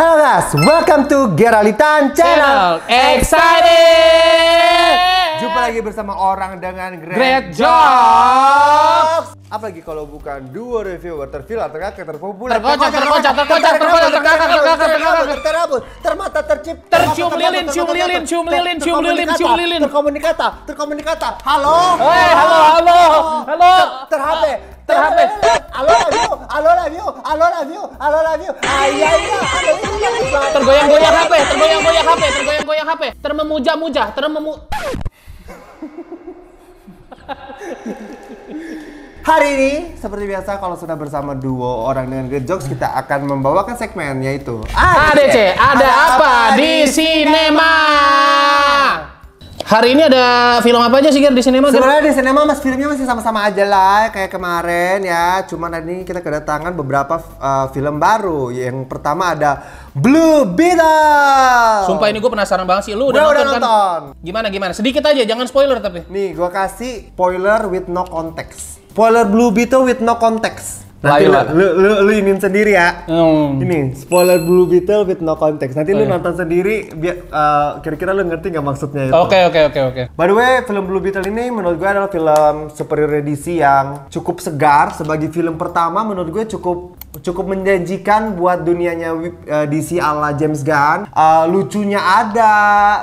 Halo guys, welcome to Geralitan Channel. Channel. Excited! Jumpa lagi bersama orang dengan Great, great Jobs. Apalagi kalau bukan dua reviewer terviral, terkaya, terpopuler, terkocak, terkocak, terkocak, terkocak, terkocak, terkocak, terabut, termata, tercip, tercium lilin, cium lilin, cium lilin, cium lilin, cium lilin, terkomunikata, terkomunikata. Halo. Hei, halo, halo, halo. terhape terhape Halo, halo, halo, halo, halo, halo, halo, halo. Ayah, tergoyang-goyang halo, tergoyang-goyang halo, tergoyang-goyang halo, termemuja-muja, termemu Hari ini seperti biasa kalau sudah bersama duo orang dengan great jokes kita akan membawakan segmen yaitu ADC, ada, ada apa, apa di sinema? sinema? Hari ini ada film apa aja sih Gir di sinema? Sebenarnya di sinema mas filmnya masih sama-sama aja lah kayak kemarin ya. Cuman hari ini kita kedatangan beberapa uh, film baru. Yang pertama ada Blue Beetle. Sumpah ini gue penasaran banget sih. Lu udah, udah kan? nonton, nonton kan? Gimana gimana? Sedikit aja, jangan spoiler tapi. Nih gue kasih spoiler with no context. Spoiler Blue Beetle with no context. Nanti lu, lu, lu, lu ingin sendiri ya. Hmm. Ini spoiler Blue Beetle with no context. Nanti oh, lu iya. nonton sendiri biar uh, kira-kira lu ngerti nggak maksudnya itu. Oke oke oke oke. By the way, film Blue Beetle ini menurut gue adalah film superior edisi yang cukup segar sebagai film pertama menurut gue cukup cukup menjanjikan buat dunianya eh, DC ala James Gunn. Uh, lucunya ada,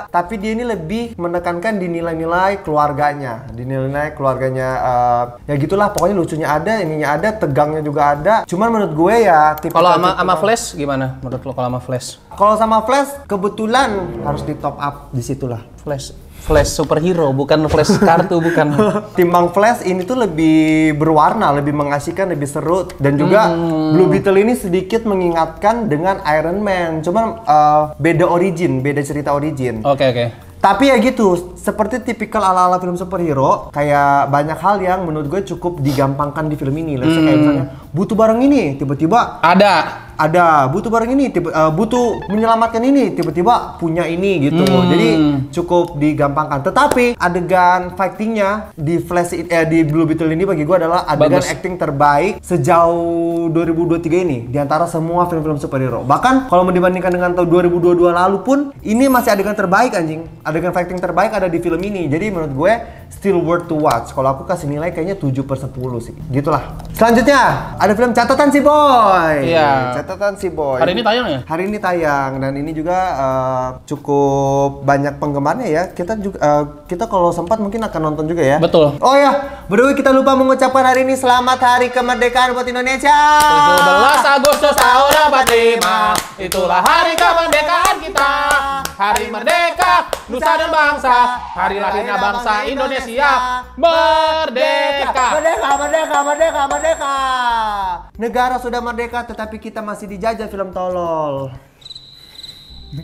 tapi dia ini lebih menekankan di nilai-nilai keluarganya, di nilai-nilai keluarganya uh, ya gitulah pokoknya lucunya ada, ininya ada, tegangnya juga ada. Cuman menurut gue ya tipe Kalau sama sama flash gimana menurut lo kalau sama flash? Kalau sama flash kebetulan harus di top up disitulah Flash Flash superhero bukan Flash kartu bukan. Timbang Flash ini tuh lebih berwarna, lebih mengasihkan, lebih seru dan juga hmm. Blue Beetle ini sedikit mengingatkan dengan Iron Man. Cuman uh, beda origin, beda cerita origin. Oke okay, oke. Okay. Tapi ya gitu, seperti tipikal ala-ala film superhero, kayak banyak hal yang menurut gue cukup digampangkan di film ini. Let's hmm. kayak misalnya butuh barang ini, tiba-tiba ada ada butuh barang ini tipe uh, butuh menyelamatkan ini tiba-tiba punya ini gitu hmm. jadi cukup digampangkan tetapi adegan fightingnya di Flash it, eh, di Blue Beetle ini bagi gue adalah adegan Bagus. acting terbaik sejauh 2023 ini di antara semua film-film superhero bahkan kalau dibandingkan dengan tahun 2022 lalu pun ini masih adegan terbaik anjing adegan fighting terbaik ada di film ini jadi menurut gue still worth to watch. Kalau aku kasih nilai kayaknya 7 per 10 sih. Gitulah. Selanjutnya, ada film catatan si boy. Iya. Catatan si boy. Hari ini tayang ya? Hari ini tayang dan ini juga uh, cukup banyak penggemarnya ya. Kita juga uh, kita kalau sempat mungkin akan nonton juga ya. Betul. Oh ya, berdua kita lupa mengucapkan hari ini selamat hari kemerdekaan buat Indonesia. 17 Agustus tahun 45. Itulah hari kemerdekaan kita. Hari Merdeka, Nusa dan Bangsa, Hari lahirnya bangsa Indonesia, merdeka. Merdeka, merdeka, merdeka, merdeka. Negara sudah merdeka, tetapi kita masih dijajah film tolol.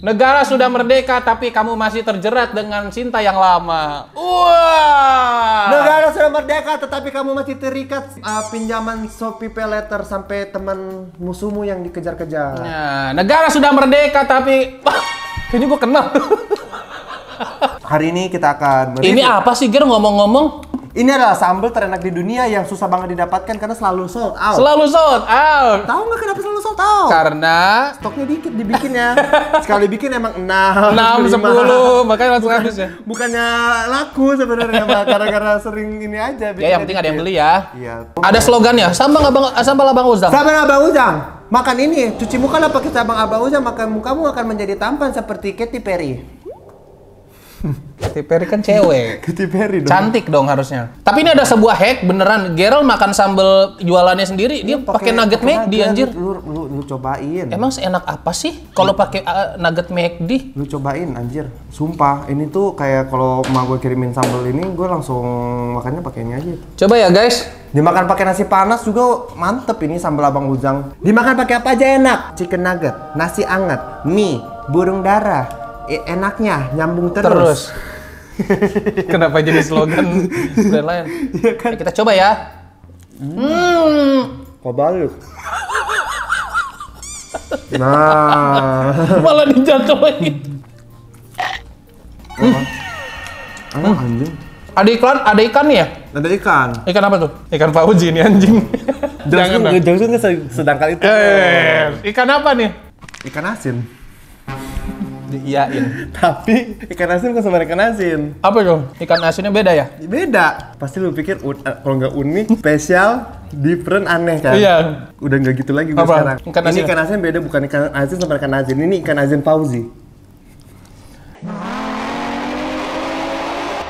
Negara sudah merdeka, tapi kamu masih terjerat dengan cinta yang lama. Wah. Negara sudah merdeka, tetapi kamu masih terikat uh, pinjaman Shopee Paylater sampai teman musuhmu yang dikejar-kejar. Nah, negara sudah merdeka, tapi ini gue kenal. Hari ini kita akan mereview. Ini apa sih Ger ngomong-ngomong? Ini adalah sambal terenak di dunia yang susah banget didapatkan karena selalu sold out. Selalu sold out. Tahu nggak kenapa selalu sold out? Karena stoknya dikit dibikinnya. Sekali bikin emang 6, 6 10, makanya langsung Bukan, habis ya. Bukannya laku sebenarnya gara karena sering ini aja Ya yang penting ada yang beli ya. Iya. Ada slogannya, sambal Abang sambal Abang Uzang. Sambal Abang Uzang. Makan ini, cuci muka lah pakai abang abauzah, makan mukamu akan menjadi tampan seperti Katy Perry. Katy Perry kan cewek. Katy Perry dong. Cantik dong harusnya. Tapi ini ada sebuah hack beneran. Gerald makan sambal jualannya sendiri, dia iya, pakai nugget McD anjir. Lu, lu, lu cobain. Emang seenak apa sih kalau pakai uh, nugget McD? Lu cobain anjir. Sumpah, ini tuh kayak kalau mau gue kirimin sambal ini, gue langsung makannya pakai ini aja. Coba ya guys. Dimakan pakai nasi panas juga mantep ini sambal Abang Ujang. Dimakan pakai apa aja enak? Chicken nugget, nasi anget, mie, burung darah, enaknya nyambung terus. terus. Kenapa jadi slogan brand lain? Ya kan? Ayo eh, kita coba ya. Hmm. Kobal. Nah. Malah dijatuhin. Hmm. Ah, anjing. Ada iklan, ada ikan nih ya? Ada ikan. Ikan apa tuh? Ikan pauji ini anjing. jangan, jangan, jangan sedangkan itu. Eh, ikan apa nih? Ikan asin diiyain. Tapi ikan asin bukan sama ikan asin. Apa itu? Ikan asinnya beda ya? Beda. Pasti lu pikir eh, kalau nggak unik, spesial, different, aneh kan? Iya. Udah nggak gitu lagi gue sekarang. Ikan Ini ikan asin beda bukan ikan asin sama ikan asin. Ini ikan asin Fauzi.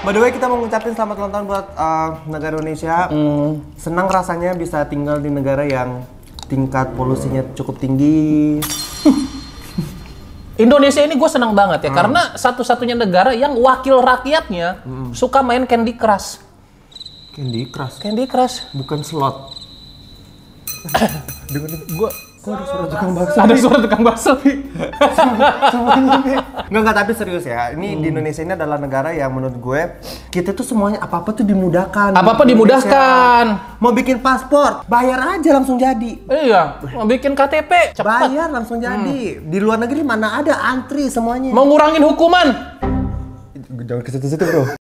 By the way, kita mau ngucapin selamat ulang tahun buat uh, negara Indonesia. Mm. Senang rasanya bisa tinggal di negara yang tingkat polusinya cukup tinggi, Indonesia ini gue senang banget ya hmm. karena satu-satunya negara yang wakil rakyatnya hmm. suka main Candy Crush. Candy Crush. Candy Crush. Bukan slot. Dengan gue Kok ada suara tukang bakso? Ada suara tukang bakso. Enggak enggak tapi serius ya. Ini hmm. di Indonesia ini adalah negara yang menurut gue kita tuh semuanya apa-apa tuh dimudahkan. Apa-apa dimudahkan. Mau bikin paspor, bayar aja langsung jadi. Iya, mau bikin KTP, cepet. Bayar langsung hmm. jadi. Hmm. Di luar negeri mana ada antri semuanya. Mau ngurangin hukuman. Jangan ke situ-situ, Bro.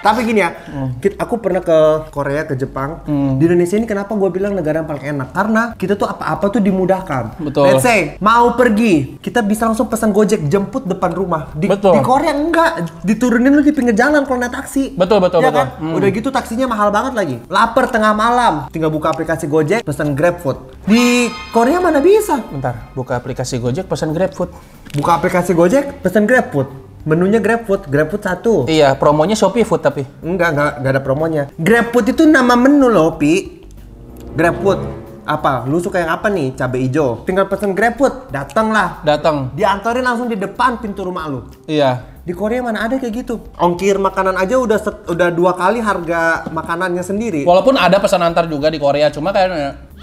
Tapi gini ya, hmm. aku pernah ke Korea, ke Jepang. Hmm. Di Indonesia ini kenapa gue bilang negara yang paling enak? Karena kita tuh apa-apa tuh dimudahkan. Betul. Let's say mau pergi, kita bisa langsung pesan Gojek jemput depan rumah. Di, betul. di Korea enggak, diturunin lu di pinggir jalan kalau naik taksi. Betul betul ya betul. Kan? Hmm. Udah gitu taksinya mahal banget lagi. Laper tengah malam, tinggal buka aplikasi Gojek, pesan GrabFood. Di Korea mana bisa? Bentar, buka aplikasi Gojek, pesan GrabFood. Buka aplikasi Gojek, pesan GrabFood. Menunya GrabFood, GrabFood satu. Iya, promonya Shopee Food tapi. Enggak, enggak, enggak ada promonya. GrabFood itu nama menu loh, Pi. GrabFood. Apa? Lu suka yang apa nih? Cabe ijo Tinggal pesen GrabFood, datanglah. Datang. Diantarin langsung di depan pintu rumah lu. Iya. Di Korea mana ada kayak gitu? Ongkir makanan aja udah udah dua kali harga makanannya sendiri. Walaupun ada pesan antar juga di Korea, cuma kayak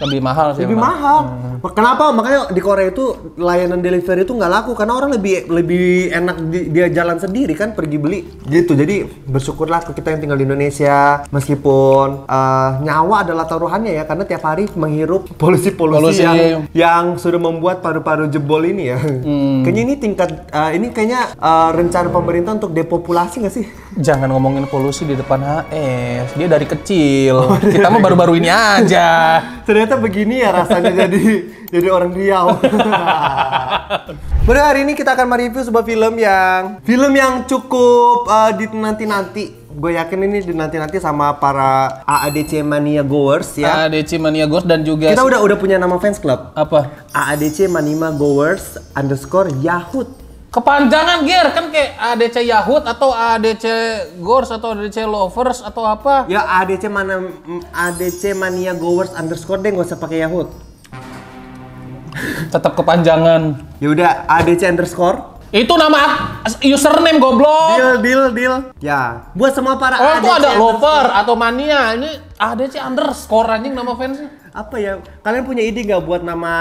lebih mahal sih. Lebih mahal. Hmm. Kenapa? Makanya di Korea itu layanan delivery itu nggak laku karena orang lebih lebih enak di, dia jalan sendiri kan pergi beli. Gitu. Jadi bersyukurlah kita yang tinggal di Indonesia meskipun uh, nyawa adalah taruhannya ya karena tiap hari menghirup polusi-polusi yang yang sudah membuat paru-paru jebol ini ya. Hmm. Kayaknya ini tingkat uh, ini kayaknya uh, rencana pemerintah untuk depopulasi nggak sih? Jangan ngomongin polusi di depan HS. Dia dari kecil. Oh, kita mah iya. baru-baru ini aja. Ternyata ternyata begini ya rasanya jadi jadi orang Riau. Pada hari ini kita akan mereview sebuah film yang film yang cukup uh, dinanti-nanti gue yakin ini nanti-nanti sama para AADC Mania Goers ya. AADC Mania Goers dan juga kita udah udah punya nama fans club. Apa? AADC Manima Goers underscore Yahoo kepanjangan gear kan kayak ADC Yahut atau ADC Gors atau ADC Lovers atau apa? Ya ADC mana ADC Mania Goers underscore deh nggak usah pakai Yahut. Tetap kepanjangan. Ya udah ADC underscore. Itu nama username goblok. Deal deal deal. Ya, buat semua para oh, ADC. Oh, ada lover atau mania. Ini ADC underscore anjing nama fansnya. Apa ya? kalian punya ide nggak buat nama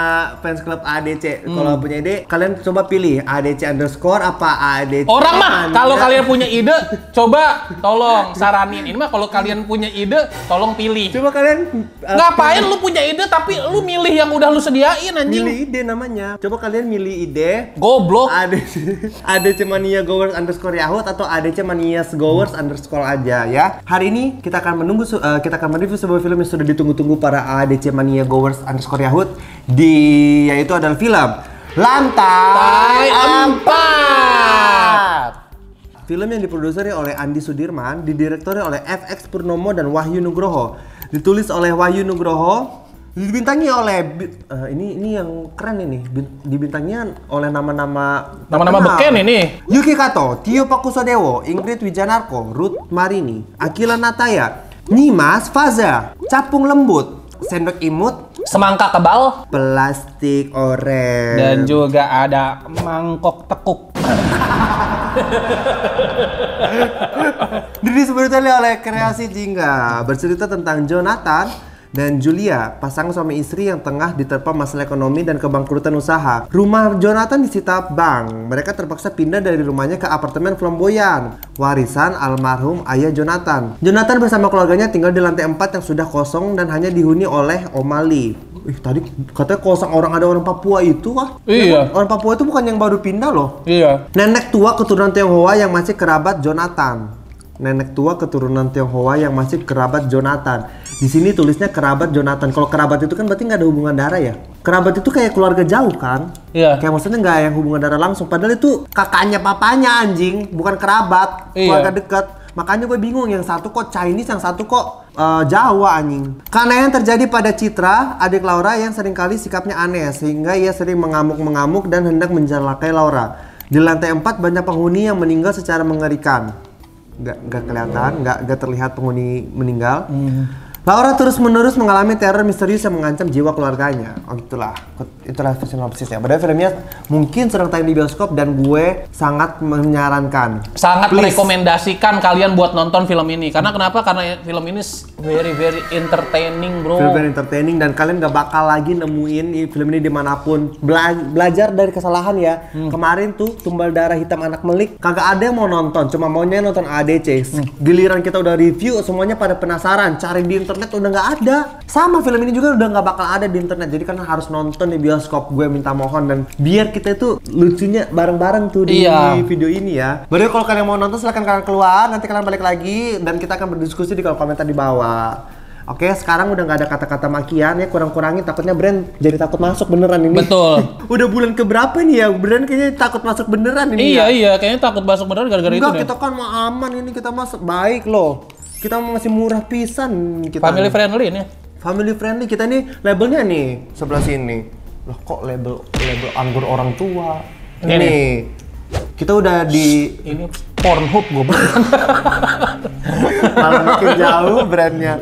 fans club ADC? Hmm. Kalau punya ide, kalian coba pilih ADC underscore apa ADC. Orang mah kalau kalian punya ide, coba tolong saranin. Ini mah kalau kalian punya ide, tolong pilih. Coba kalian uh, ngapain pilih. lu punya ide tapi lu milih yang udah lu sediain anjing. Milih ide namanya. Coba kalian milih ide. Goblok. ADC, ADC mania goers underscore yahoo atau ADC mania goers underscore aja ya. Hari ini kita akan menunggu uh, kita akan mereview sebuah film yang sudah ditunggu-tunggu para ADC mania goers underscore underscore Yahut di yaitu adalah film Lantai Empat. Film yang diproduseri oleh Andi Sudirman, didirektori oleh FX Purnomo dan Wahyu Nugroho, ditulis oleh Wahyu Nugroho, dibintangi oleh uh, ini ini yang keren ini dibintangi oleh nama-nama nama-nama beken ini Yuki Kato, Tio Pakusadewo, Ingrid Wijanarko, Ruth Marini, Akila Nataya, Nyimas Faza, Capung Lembut, sendok imut, semangka kebal, plastik oren, dan juga ada mangkok tekuk. Jadi sebetulnya oleh kreasi Jingga bercerita tentang Jonathan dan Julia, pasangan suami istri yang tengah diterpa masalah ekonomi dan kebangkrutan usaha. Rumah Jonathan disita bank. Mereka terpaksa pindah dari rumahnya ke apartemen flamboyan, warisan almarhum ayah Jonathan. Jonathan bersama keluarganya tinggal di lantai 4 yang sudah kosong dan hanya dihuni oleh Omali. Ih, tadi katanya kosong orang ada orang Papua itu wah. Iya. Orang Papua itu bukan yang baru pindah loh. Iya. Nenek tua keturunan Tionghoa yang masih kerabat Jonathan nenek tua keturunan Tionghoa yang masih kerabat Jonathan. Di sini tulisnya kerabat Jonathan. Kalau kerabat itu kan berarti nggak ada hubungan darah ya? Kerabat itu kayak keluarga jauh kan? Iya. Kayak maksudnya nggak yang hubungan darah langsung. Padahal itu kakaknya papanya anjing, bukan kerabat, iya. keluarga dekat. Makanya gue bingung yang satu kok Chinese, yang satu kok uh, Jawa anjing. Karena yang terjadi pada Citra, adik Laura yang seringkali sikapnya aneh sehingga ia sering mengamuk-mengamuk dan hendak menjelakai Laura. Di lantai 4 banyak penghuni yang meninggal secara mengerikan nggak nggak kelihatan, nggak nggak terlihat penghuni meninggal. Iya. Laura terus menerus mengalami teror misterius yang mengancam jiwa keluarganya. Oh gitulah itulah sinopsis ya. Padahal filmnya mungkin sedang tayang di bioskop dan gue sangat menyarankan. Sangat Please. merekomendasikan kalian buat nonton film ini. Karena kenapa? Karena film ini very very entertaining, bro. Very very entertaining dan kalian gak bakal lagi nemuin film ini dimanapun. Bela belajar dari kesalahan ya. Hmm. Kemarin tuh tumbal darah hitam anak melik kagak ada yang mau nonton, cuma maunya nonton ADC. Hmm. Giliran kita udah review, semuanya pada penasaran. Cari di internet udah nggak ada. Sama film ini juga udah nggak bakal ada di internet. Jadi karena harus nonton nonton di bioskop gue minta mohon dan biar kita itu lucunya bareng-bareng tuh di iya. video ini ya. Baru kalau kalian mau nonton silahkan kalian keluar nanti kalian balik lagi dan kita akan berdiskusi di kolom komentar di bawah. Oke, sekarang udah nggak ada kata-kata makian ya, kurang-kurangin takutnya brand jadi takut masuk beneran ini. Betul. udah bulan ke berapa nih ya? Brand kayaknya takut masuk beneran ini. Iya, ya? iya, kayaknya takut masuk beneran gara-gara itu. Enggak, kita kan mau aman ini kita masuk baik loh. Kita masih murah pisan kita. Family friendly ini family friendly kita ini labelnya nih sebelah sini loh kok label label anggur orang tua iya, ini, ini. Iya. kita udah di ini Pornhub gue malah makin jauh brandnya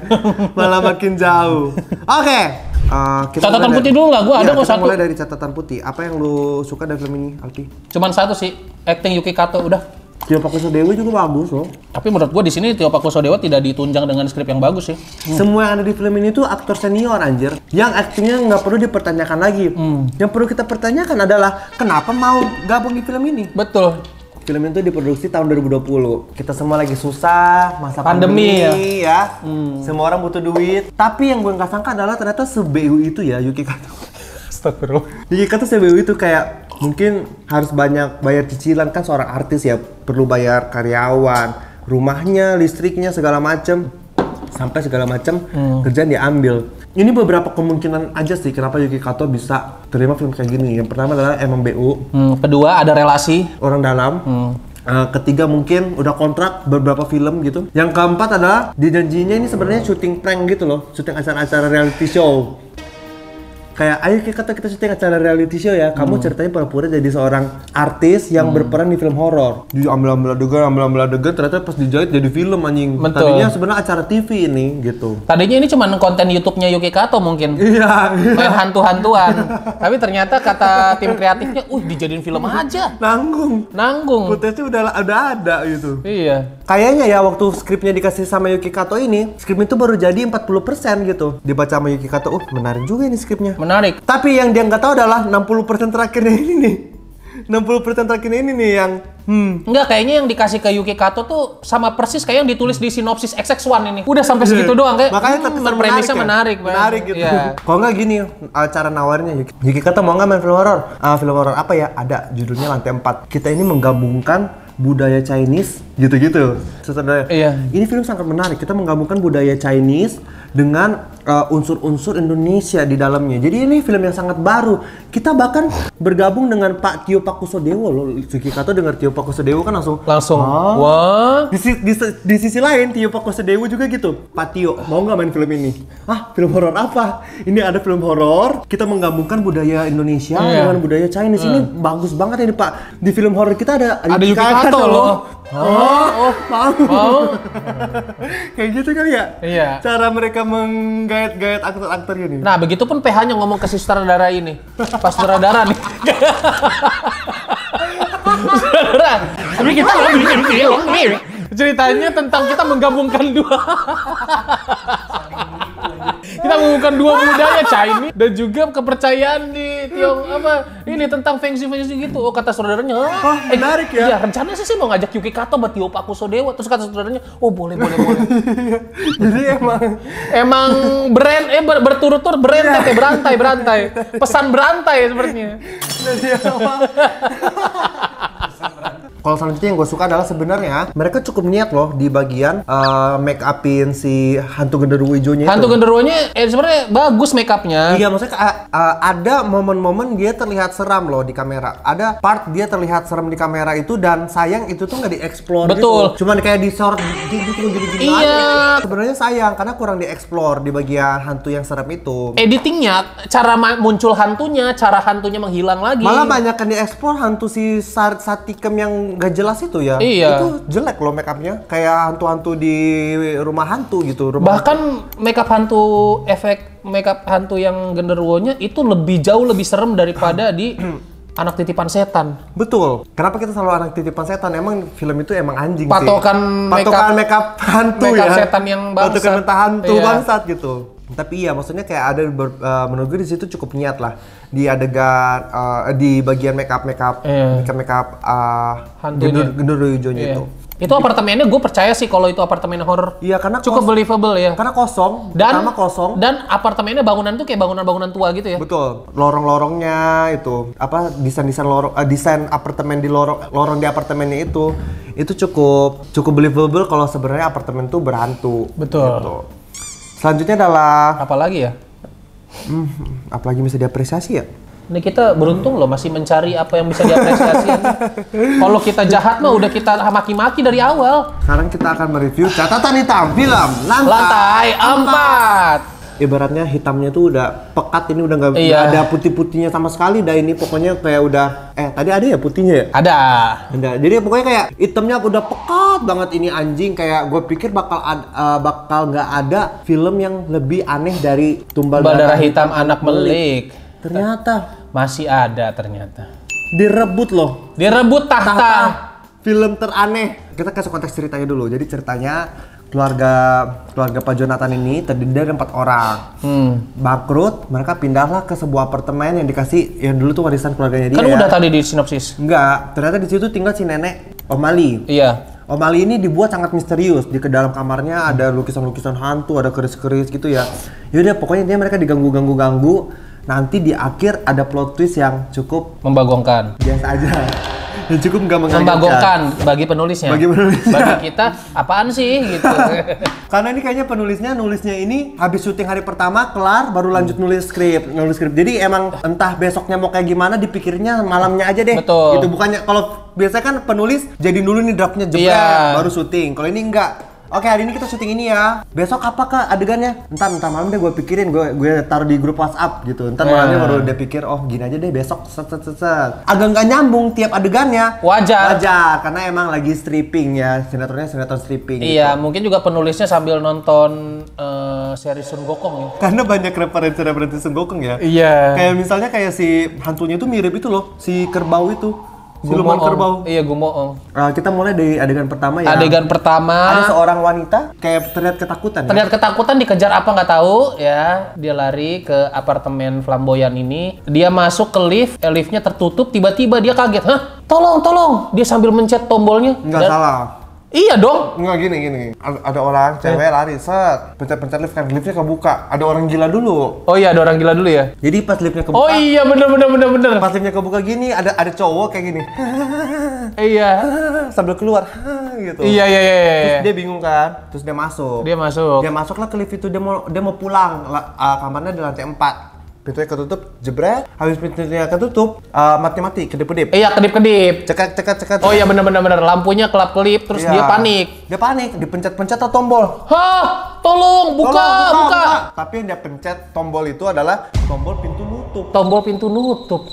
malah makin jauh oke okay. Uh, eh, catatan putih dulu lah, gue ya, ada kok satu. Mulai dari catatan putih. Apa yang lu suka dari film ini, Alki? Cuman satu sih, acting Yuki Kato udah. Tio Pakuso Dewi juga bagus loh. Tapi menurut gua di sini Tio Pakuso Dewa tidak ditunjang dengan skrip yang bagus sih. Hmm. Semua yang ada di film ini tuh aktor senior anjir. Yang aktingnya nggak perlu dipertanyakan lagi. Hmm. Yang perlu kita pertanyakan adalah kenapa mau gabung di film ini? Betul. Film itu diproduksi tahun 2020. Kita semua lagi susah, masa pandemi, pandemi ya. ya. Hmm. Semua orang butuh duit. Tapi yang gue nggak sangka adalah ternyata se itu ya Yuki Kato. Astagfirullah. Jadi kata CBU itu kayak mungkin harus banyak bayar cicilan kan seorang artis ya perlu bayar karyawan, rumahnya, listriknya segala macam sampai segala macam hmm. kerjaan diambil. Ini beberapa kemungkinan aja sih kenapa Yuki Kato bisa terima film kayak gini. Yang pertama adalah MMBU. Hmm, kedua ada relasi orang dalam. Hmm. Uh, ketiga mungkin udah kontrak beberapa film gitu. Yang keempat adalah di janjinya ini sebenarnya syuting prank gitu loh, syuting acara-acara reality show kayak ayo kata kita syuting acara reality show ya kamu hmm. ceritanya pura-pura jadi seorang artis yang hmm. berperan di film horor jadi ambil-ambil adegan ambil-ambil adegan ternyata pas dijahit jadi film anjing Betul. tadinya sebenarnya acara TV ini gitu tadinya ini cuma konten YouTube-nya Yuki Kato mungkin iya, iya. hantu-hantuan tapi ternyata kata tim kreatifnya uh dijadiin film aja nanggung nanggung potensi udah ada ada gitu iya kayaknya ya waktu skripnya dikasih sama Yuki Kato ini skrip itu baru jadi 40% gitu dibaca sama Yuki Kato uh menarik juga ini skripnya Menarik. Tapi yang dia nggak tahu adalah 60% terakhirnya ini nih. 60% terakhirnya ini nih yang hmm. Enggak, kayaknya yang dikasih ke Yuki Kato tuh sama persis kayak yang ditulis di sinopsis XX1 ini. Udah sampai segitu iya. doang kayak. Makanya hmm, menarik, bisa ya? menarik, menarik, gitu. Yeah. Kalau nggak gini cara nawarnya Yuki, Yuki Kato mau nggak main film horor? Uh, film horor apa ya? Ada judulnya Lantai 4. Kita ini menggabungkan budaya Chinese gitu-gitu. Sutradara. Iya. Ini film sangat menarik. Kita menggabungkan budaya Chinese dengan eh, unsur-unsur uh, Indonesia di dalamnya. Jadi ini film yang sangat baru. Kita bahkan bergabung dengan Pak Tio Pakusodewo loh. Suki Kato dengar Tio Pakusodewo kan langsung langsung Hah? wah. Di, di, di sisi lain Tio Pakusodewo juga gitu. Pak Tio mau nggak main film ini? Ah film horor apa? Ini ada film horor. Kita menggabungkan budaya Indonesia yeah. dengan budaya Chinese. Yeah. Ini iya. bagus banget ini Pak. Di film horor kita ada ada Yuki Kato, Kato loh. loh Oh, oh mau. Mau. Kayak gitu kali ya? Iya. Cara mereka menggayat-gayat aktor-aktor ini. Nah, begitu pun PH-nya ngomong ke si sutradara ini. Pas sutradara nih. sutradara. Tapi kita mau bikin film nih. Ceritanya tentang kita menggabungkan dua. Kita mengumpulkan dua budaya Chinese dan juga kepercayaan di Tiong apa ini tentang Feng Shui Feng Shui gitu. Oh kata saudaranya, oh, eh, menarik ya. Iya, rencananya sih sih mau ngajak Yuki Kato buat aku so Dewa. Terus kata saudaranya, oh boleh boleh boleh. Jadi emang emang brand eh ber, berturut-turut brand ya. berantai berantai. Pesan berantai sepertinya. Jadi emang Kalau selanjutnya yang gue suka adalah sebenarnya mereka cukup niat loh di bagian uh, make upin si hantu genderuwo hijaunya. Hantu genderuwonya eh sebenarnya bagus make upnya. Iya maksudnya uh, uh, ada momen-momen dia terlihat seram loh di kamera. Ada part dia terlihat seram di kamera itu dan sayang itu tuh nggak dieksplor. Gitu Betul. Gitu. Cuman kayak di short di gitu gitu gitu. Iya. Sebenarnya sayang karena kurang dieksplor di bagian hantu yang seram itu. Editingnya, cara muncul hantunya, cara hantunya menghilang lagi. Malah banyak yang dieksplor hantu si Satikem yang gak jelas itu ya. Iya. Itu jelek loh make upnya. Kayak hantu-hantu di rumah hantu gitu. Rumah Bahkan hantu. make up hantu efek make up hantu yang genderuwonya itu lebih jauh lebih serem daripada di anak titipan setan. Betul. Kenapa kita selalu anak titipan setan? Emang film itu emang anjing Patokan sih. Patokan make up, make up hantu make up ya. setan yang bangsat. Patokan hantu iya. bangsat gitu tapi iya maksudnya kayak ada ber, uh, menurut gue di situ cukup niat lah di adegan uh, di bagian makeup makeup iya. makeup makeup yeah. make up uh, gendur itu itu apartemennya gue percaya sih kalau itu apartemen horror. Iya karena cukup kos- believable ya. Karena kosong, dan, pertama kosong. Dan apartemennya bangunan tuh kayak bangunan-bangunan tua gitu ya. Betul. Lorong-lorongnya itu apa desain-desain lorong uh, desain apartemen di lorong lorong di apartemennya itu itu cukup cukup believable kalau sebenarnya apartemen tuh berhantu. Betul. Gitu. Selanjutnya adalah apalagi ya? Hmm, apalagi bisa diapresiasi ya? Ini kita beruntung loh masih mencari apa yang bisa diapresiasi. Kalau kita jahat mah udah kita maki-maki dari awal. Sekarang kita akan mereview catatan hitam film lantai, lantai 4 ibaratnya hitamnya tuh udah pekat ini udah nggak iya. ada putih-putihnya sama sekali dah ini pokoknya kayak udah eh tadi ada ya putihnya ya? Ada. Ada. Jadi pokoknya kayak hitamnya udah pekat banget ini anjing kayak gue pikir bakal ad, uh, bakal nggak ada film yang lebih aneh dari tumbal, darah, darah hitam, hitam anak melik. melik. Ternyata masih ada ternyata. Direbut loh. Direbut tahta. tahta. Film teraneh. Kita kasih konteks ceritanya dulu. Jadi ceritanya keluarga keluarga Pak Jonathan ini terdiri dari empat orang hmm. bangkrut mereka pindahlah ke sebuah apartemen yang dikasih yang dulu tuh warisan keluarganya dia kan udah tadi di sinopsis enggak ternyata di situ tinggal si nenek Omali iya Om ini dibuat sangat misterius di kedalam dalam kamarnya ada lukisan-lukisan hantu ada keris-keris gitu ya yaudah pokoknya dia mereka diganggu-ganggu ganggu nanti di akhir ada plot twist yang cukup membagongkan biasa aja ya cukup nggak mengagumkan bagi penulisnya. Bagi penulisnya. Bagi kita apaan sih gitu. Karena ini kayaknya penulisnya nulisnya ini habis syuting hari pertama kelar baru lanjut hmm. nulis skrip, nulis skrip. Jadi emang entah besoknya mau kayak gimana dipikirnya malamnya aja deh. Betul. Itu bukannya kalau biasanya kan penulis jadi dulu nih draftnya jebret yeah. baru syuting. Kalau ini enggak Oke hari ini kita syuting ini ya. Besok apa kak adegannya? Entar entar malam deh gue pikirin gue gue taruh di grup WhatsApp gitu. Entar yeah. malamnya baru udah pikir oh gini aja deh besok set set set. set. Agak nggak nyambung tiap adegannya. Wajar. Wajar karena emang lagi stripping ya sinetronnya sinetron stripping. Iya gitu. mungkin juga penulisnya sambil nonton uh, seri Sun Gokong ya. Karena banyak referensi referensi Sun Gokong ya. Iya. Yeah. Kayak misalnya kayak si hantunya itu mirip itu loh si kerbau itu. Siluman Gumoong. kerbau. Iya, Gumoong. Nah, kita mulai dari adegan pertama ya. Adegan pertama. Ada seorang wanita kayak terlihat ketakutan. Ya? Terlihat ya? ketakutan dikejar apa nggak tahu ya. Dia lari ke apartemen flamboyan ini. Dia masuk ke lift, eh, liftnya tertutup. Tiba-tiba dia kaget. Hah? Tolong, tolong. Dia sambil mencet tombolnya. Nggak salah Iya dong. Enggak gini gini. Ada orang cewek eh. lari set, pencet-pencet lift kan liftnya kebuka. Ada orang gila dulu. Oh iya ada orang gila dulu ya. Jadi pas liftnya kebuka. Oh iya bener bener bener bener. Pas liftnya kebuka gini ada ada cowok kayak gini. iya. Sambil keluar gitu. Iya iya iya. iya Terus iya. dia bingung kan. Terus dia masuk. Dia masuk. Dia masuklah lah ke lift itu dia mau dia mau pulang. Eh, kamarnya di lantai empat pintunya ketutup jebret habis pintunya ketutup uh, mati mati kedip kedip iya kedip kedip cekat cekat-cekat-cekat. oh iya bener bener bener lampunya kelap kelip terus iya. dia panik dia panik dipencet pencet atau tombol hah tolong buka, tolong, buka, buka buka tapi yang dia pencet tombol itu adalah tombol pintu nutup tombol pintu nutup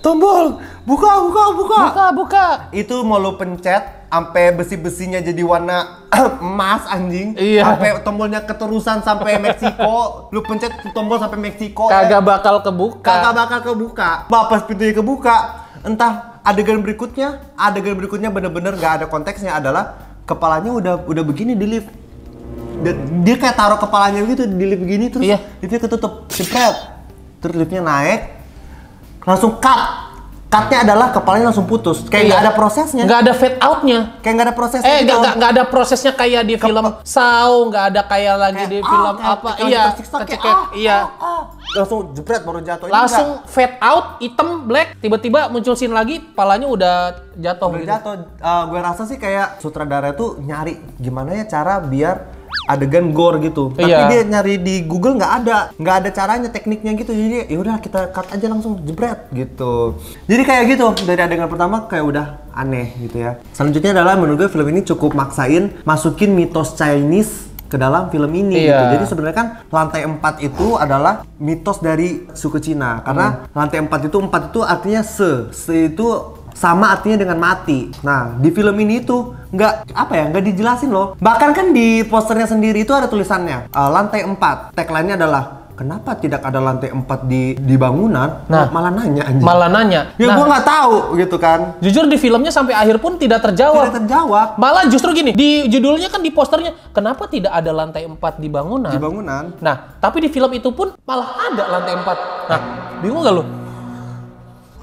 tombol buka buka buka buka buka itu mau lu pencet sampai besi-besinya jadi warna emas anjing iya. sampai tombolnya keterusan sampai Meksiko lu pencet tombol sampai Meksiko ya. kagak eh. bakal kebuka kagak bakal kebuka Bapak pintunya kebuka entah adegan berikutnya adegan berikutnya bener-bener gak ada konteksnya adalah kepalanya udah udah begini di lift dia, dia kayak taruh kepalanya gitu di lift begini terus iya. liftnya ketutup cepet terus liftnya naik langsung cut cutnya adalah kepalanya langsung putus kayak nggak iya. ada prosesnya Gak ada fade outnya kayak gak ada prosesnya eh gitu gak gak ada prosesnya kayak di Kep film saw gak ada kayak lagi kayak, di ah, film kayak, apa iya, kayak ah, iya kecek oh, ah, iya oh, oh. langsung jepret baru jatuh langsung fade out hitam black tiba-tiba muncul scene lagi palanya udah jatuh udah gitu. jatuh uh, gue rasa sih kayak sutradara tuh nyari gimana ya cara biar adegan gore gitu. Tapi iya. dia nyari di Google nggak ada, nggak ada caranya tekniknya gitu. Jadi ya udah kita cut aja langsung jebret gitu. Jadi kayak gitu dari adegan pertama kayak udah aneh gitu ya. Selanjutnya adalah menurut gue film ini cukup maksain masukin mitos Chinese ke dalam film ini iya. gitu. Jadi sebenarnya kan lantai 4 itu adalah mitos dari suku Cina karena hmm. lantai 4 itu 4 itu artinya se. Se itu sama artinya dengan mati. Nah, di film ini itu nggak apa ya nggak dijelasin loh bahkan kan di posternya sendiri itu ada tulisannya uh, lantai 4 tagline-nya adalah Kenapa tidak ada lantai 4 di di bangunan? Nah, malah nanya anjir. Malah nanya. Ya nah, gua nggak tahu gitu kan. Jujur di filmnya sampai akhir pun tidak terjawab. Tidak terjawab. Malah justru gini, di judulnya kan di posternya, kenapa tidak ada lantai 4 di bangunan? Di bangunan. Nah, tapi di film itu pun malah ada lantai 4. Nah, bingung gak lu?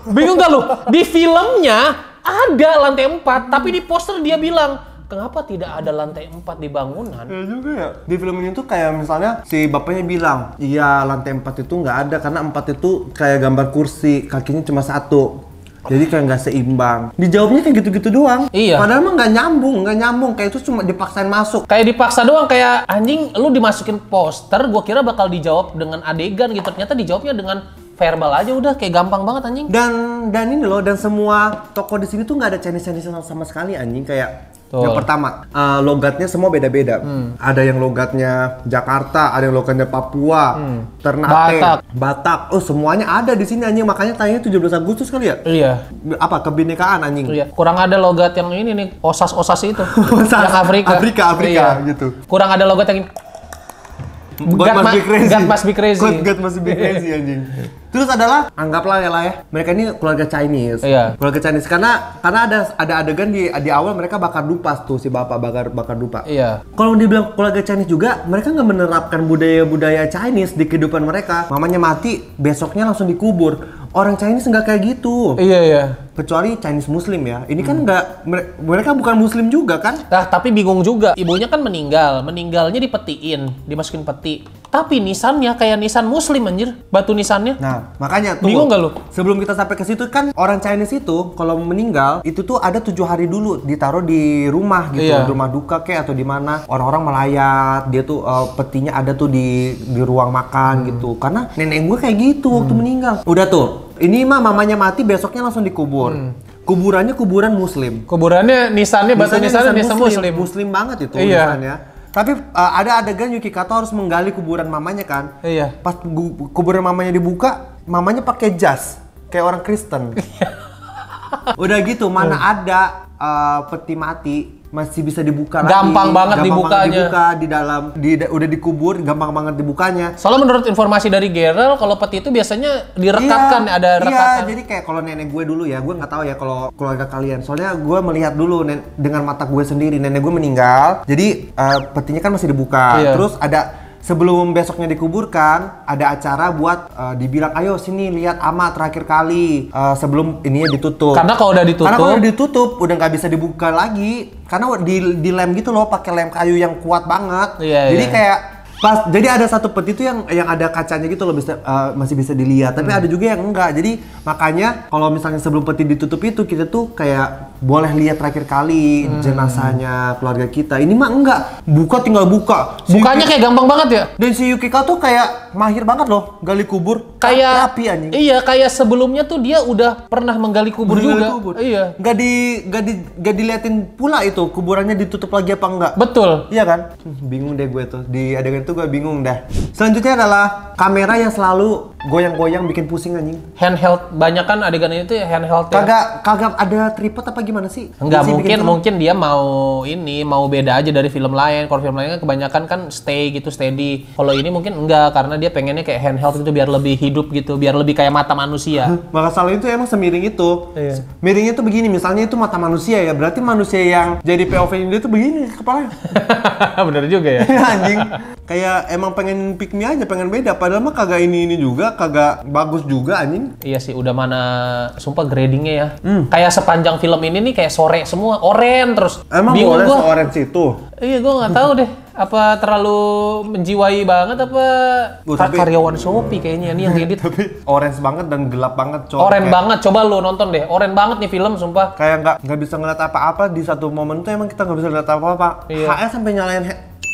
Bingung gak lu? Di filmnya ada lantai empat, hmm. tapi di poster dia bilang Kenapa tidak ada lantai empat di bangunan? Ya juga ya. Di film ini tuh kayak misalnya si bapaknya bilang, iya lantai empat itu nggak ada karena empat itu kayak gambar kursi, kakinya cuma satu jadi kayak nggak seimbang dijawabnya kayak gitu-gitu doang iya padahal mah nggak nyambung nggak nyambung kayak itu cuma dipaksain masuk kayak dipaksa doang kayak anjing lu dimasukin poster gua kira bakal dijawab dengan adegan gitu ternyata dijawabnya dengan verbal aja udah kayak gampang banget anjing. Dan dan ini loh dan semua toko di sini tuh nggak ada Chinese Chinese sama sama sekali anjing kayak Tuh. Yang pertama, uh, logatnya semua beda-beda. Hmm. Ada yang logatnya Jakarta, ada yang logatnya Papua, hmm. Ternate, Batak. Batak. Oh, semuanya ada di sini anjing. Makanya tanya 17 Agustus kali ya? Iya. Apa kebinekaan anjing? Iya. Kurang ada logat yang ini nih, osas-osas itu. osas. Yang Afrika. Afrika, Afrika iya. gitu. Kurang ada logat yang God must be crazy. God must be crazy. God, God must be crazy anjing. Terus adalah anggaplah ya lah ya, mereka ini keluarga Chinese. Iya. Keluarga Chinese karena karena ada ada adegan di di awal mereka bakar dupas tuh si bapak bakar bakar dupa. Iya. Kalau dibilang keluarga Chinese juga, mereka nggak menerapkan budaya-budaya Chinese di kehidupan mereka. Mamanya mati, besoknya langsung dikubur. Orang Chinese nggak kayak gitu. Iya iya kecuali Chinese Muslim ya. Ini kan hmm. nggak hmm. mereka bukan Muslim juga kan? Nah tapi bingung juga. Ibunya kan meninggal, meninggalnya dipetiin, dimasukin peti. Tapi nisannya kayak nisan Muslim anjir, batu nisannya. Nah makanya tuh. Bingung nggak lo? Sebelum kita sampai ke situ kan orang Chinese itu kalau meninggal itu tuh ada tujuh hari dulu ditaruh di rumah gitu, iya. di rumah duka kayak atau di mana orang-orang melayat. Dia tuh uh, petinya ada tuh di di ruang makan hmm. gitu. Karena nenek gue kayak gitu hmm. waktu meninggal. Udah tuh ini mah mamanya mati besoknya langsung dikubur. Hmm. Kuburannya kuburan muslim. Kuburannya nisannya bahasa nisannya nisan, nisan muslim. muslim. Muslim banget itu iya. nisannya. Tapi uh, ada adegan Yuki Kato harus menggali kuburan mamanya kan. Iya. Pas kuburan mamanya dibuka, mamanya pakai jas kayak orang Kristen. Udah gitu mana hmm. ada uh, peti mati masih bisa dibuka gampang lagi. banget gampang dibukanya dibuka di dalam di udah dikubur gampang banget dibukanya soalnya menurut informasi dari Gerald kalau peti itu biasanya direkatkan iya, ada rekatan iya jadi kayak kalau nenek gue dulu ya gue nggak tahu ya kalau keluarga kalian soalnya gue melihat dulu dengan mata gue sendiri nenek gue meninggal jadi uh, petinya kan masih dibuka iya. terus ada sebelum besoknya dikuburkan ada acara buat uh, dibilang ayo sini lihat ama terakhir kali uh, sebelum ininya ditutup karena kalau udah ditutup karena kalau udah ditutup udah nggak bisa dibuka lagi karena di, di lem gitu loh pakai lem kayu yang kuat banget iya, jadi iya. kayak pas jadi ada satu peti itu yang yang ada kacanya gitu loh bisa uh, masih bisa dilihat tapi hmm. ada juga yang enggak jadi makanya kalau misalnya sebelum peti ditutup itu kita tuh kayak boleh lihat terakhir kali hmm. jenazahnya keluarga kita ini mah enggak buka tinggal buka si bukanya Yuki, kayak gampang banget ya dan si Yukika tuh kayak mahir banget loh gali kubur kayak kan rapi anjing iya kayak sebelumnya tuh dia udah pernah menggali kubur Gali juga kubur. iya nggak di nggak di nggak diliatin pula itu kuburannya ditutup lagi apa enggak betul iya kan bingung deh gue tuh di adegan itu gue bingung dah. Selanjutnya adalah kamera yang selalu goyang-goyang bikin pusing anjing. Handheld banyak kan adegan itu ya handheld ya. Kagak kagak ada tripod apa gimana sih? Enggak mungkin mungkin dia mau ini mau beda aja dari film lain. Kalau film lain kan kebanyakan kan stay gitu steady. Kalau ini mungkin enggak karena dia pengennya kayak handheld itu biar lebih hidup gitu, biar lebih kayak mata manusia. Maka salah itu emang semiring itu. Iya. Miringnya tuh begini, misalnya itu mata manusia ya, berarti manusia yang jadi POV-nya dia tuh begini kepalanya. Bener juga ya. Iya, anjing. Kayak kayak emang pengen pick me aja pengen beda padahal mah kagak ini ini juga kagak bagus juga anjing iya sih udah mana sumpah gradingnya ya hmm. kayak sepanjang film ini nih kayak sore semua oren terus emang boleh gua. orange itu iya gua nggak tahu deh apa terlalu menjiwai banget apa oh, tapi, karyawan Shopee kayaknya ini yang edit tapi orange banget dan gelap banget coba orange kayak... banget coba lu nonton deh orange banget nih film sumpah kayak nggak nggak bisa ngeliat apa-apa di satu momen tuh emang kita nggak bisa ngeliat apa-apa iya. HS sampai nyalain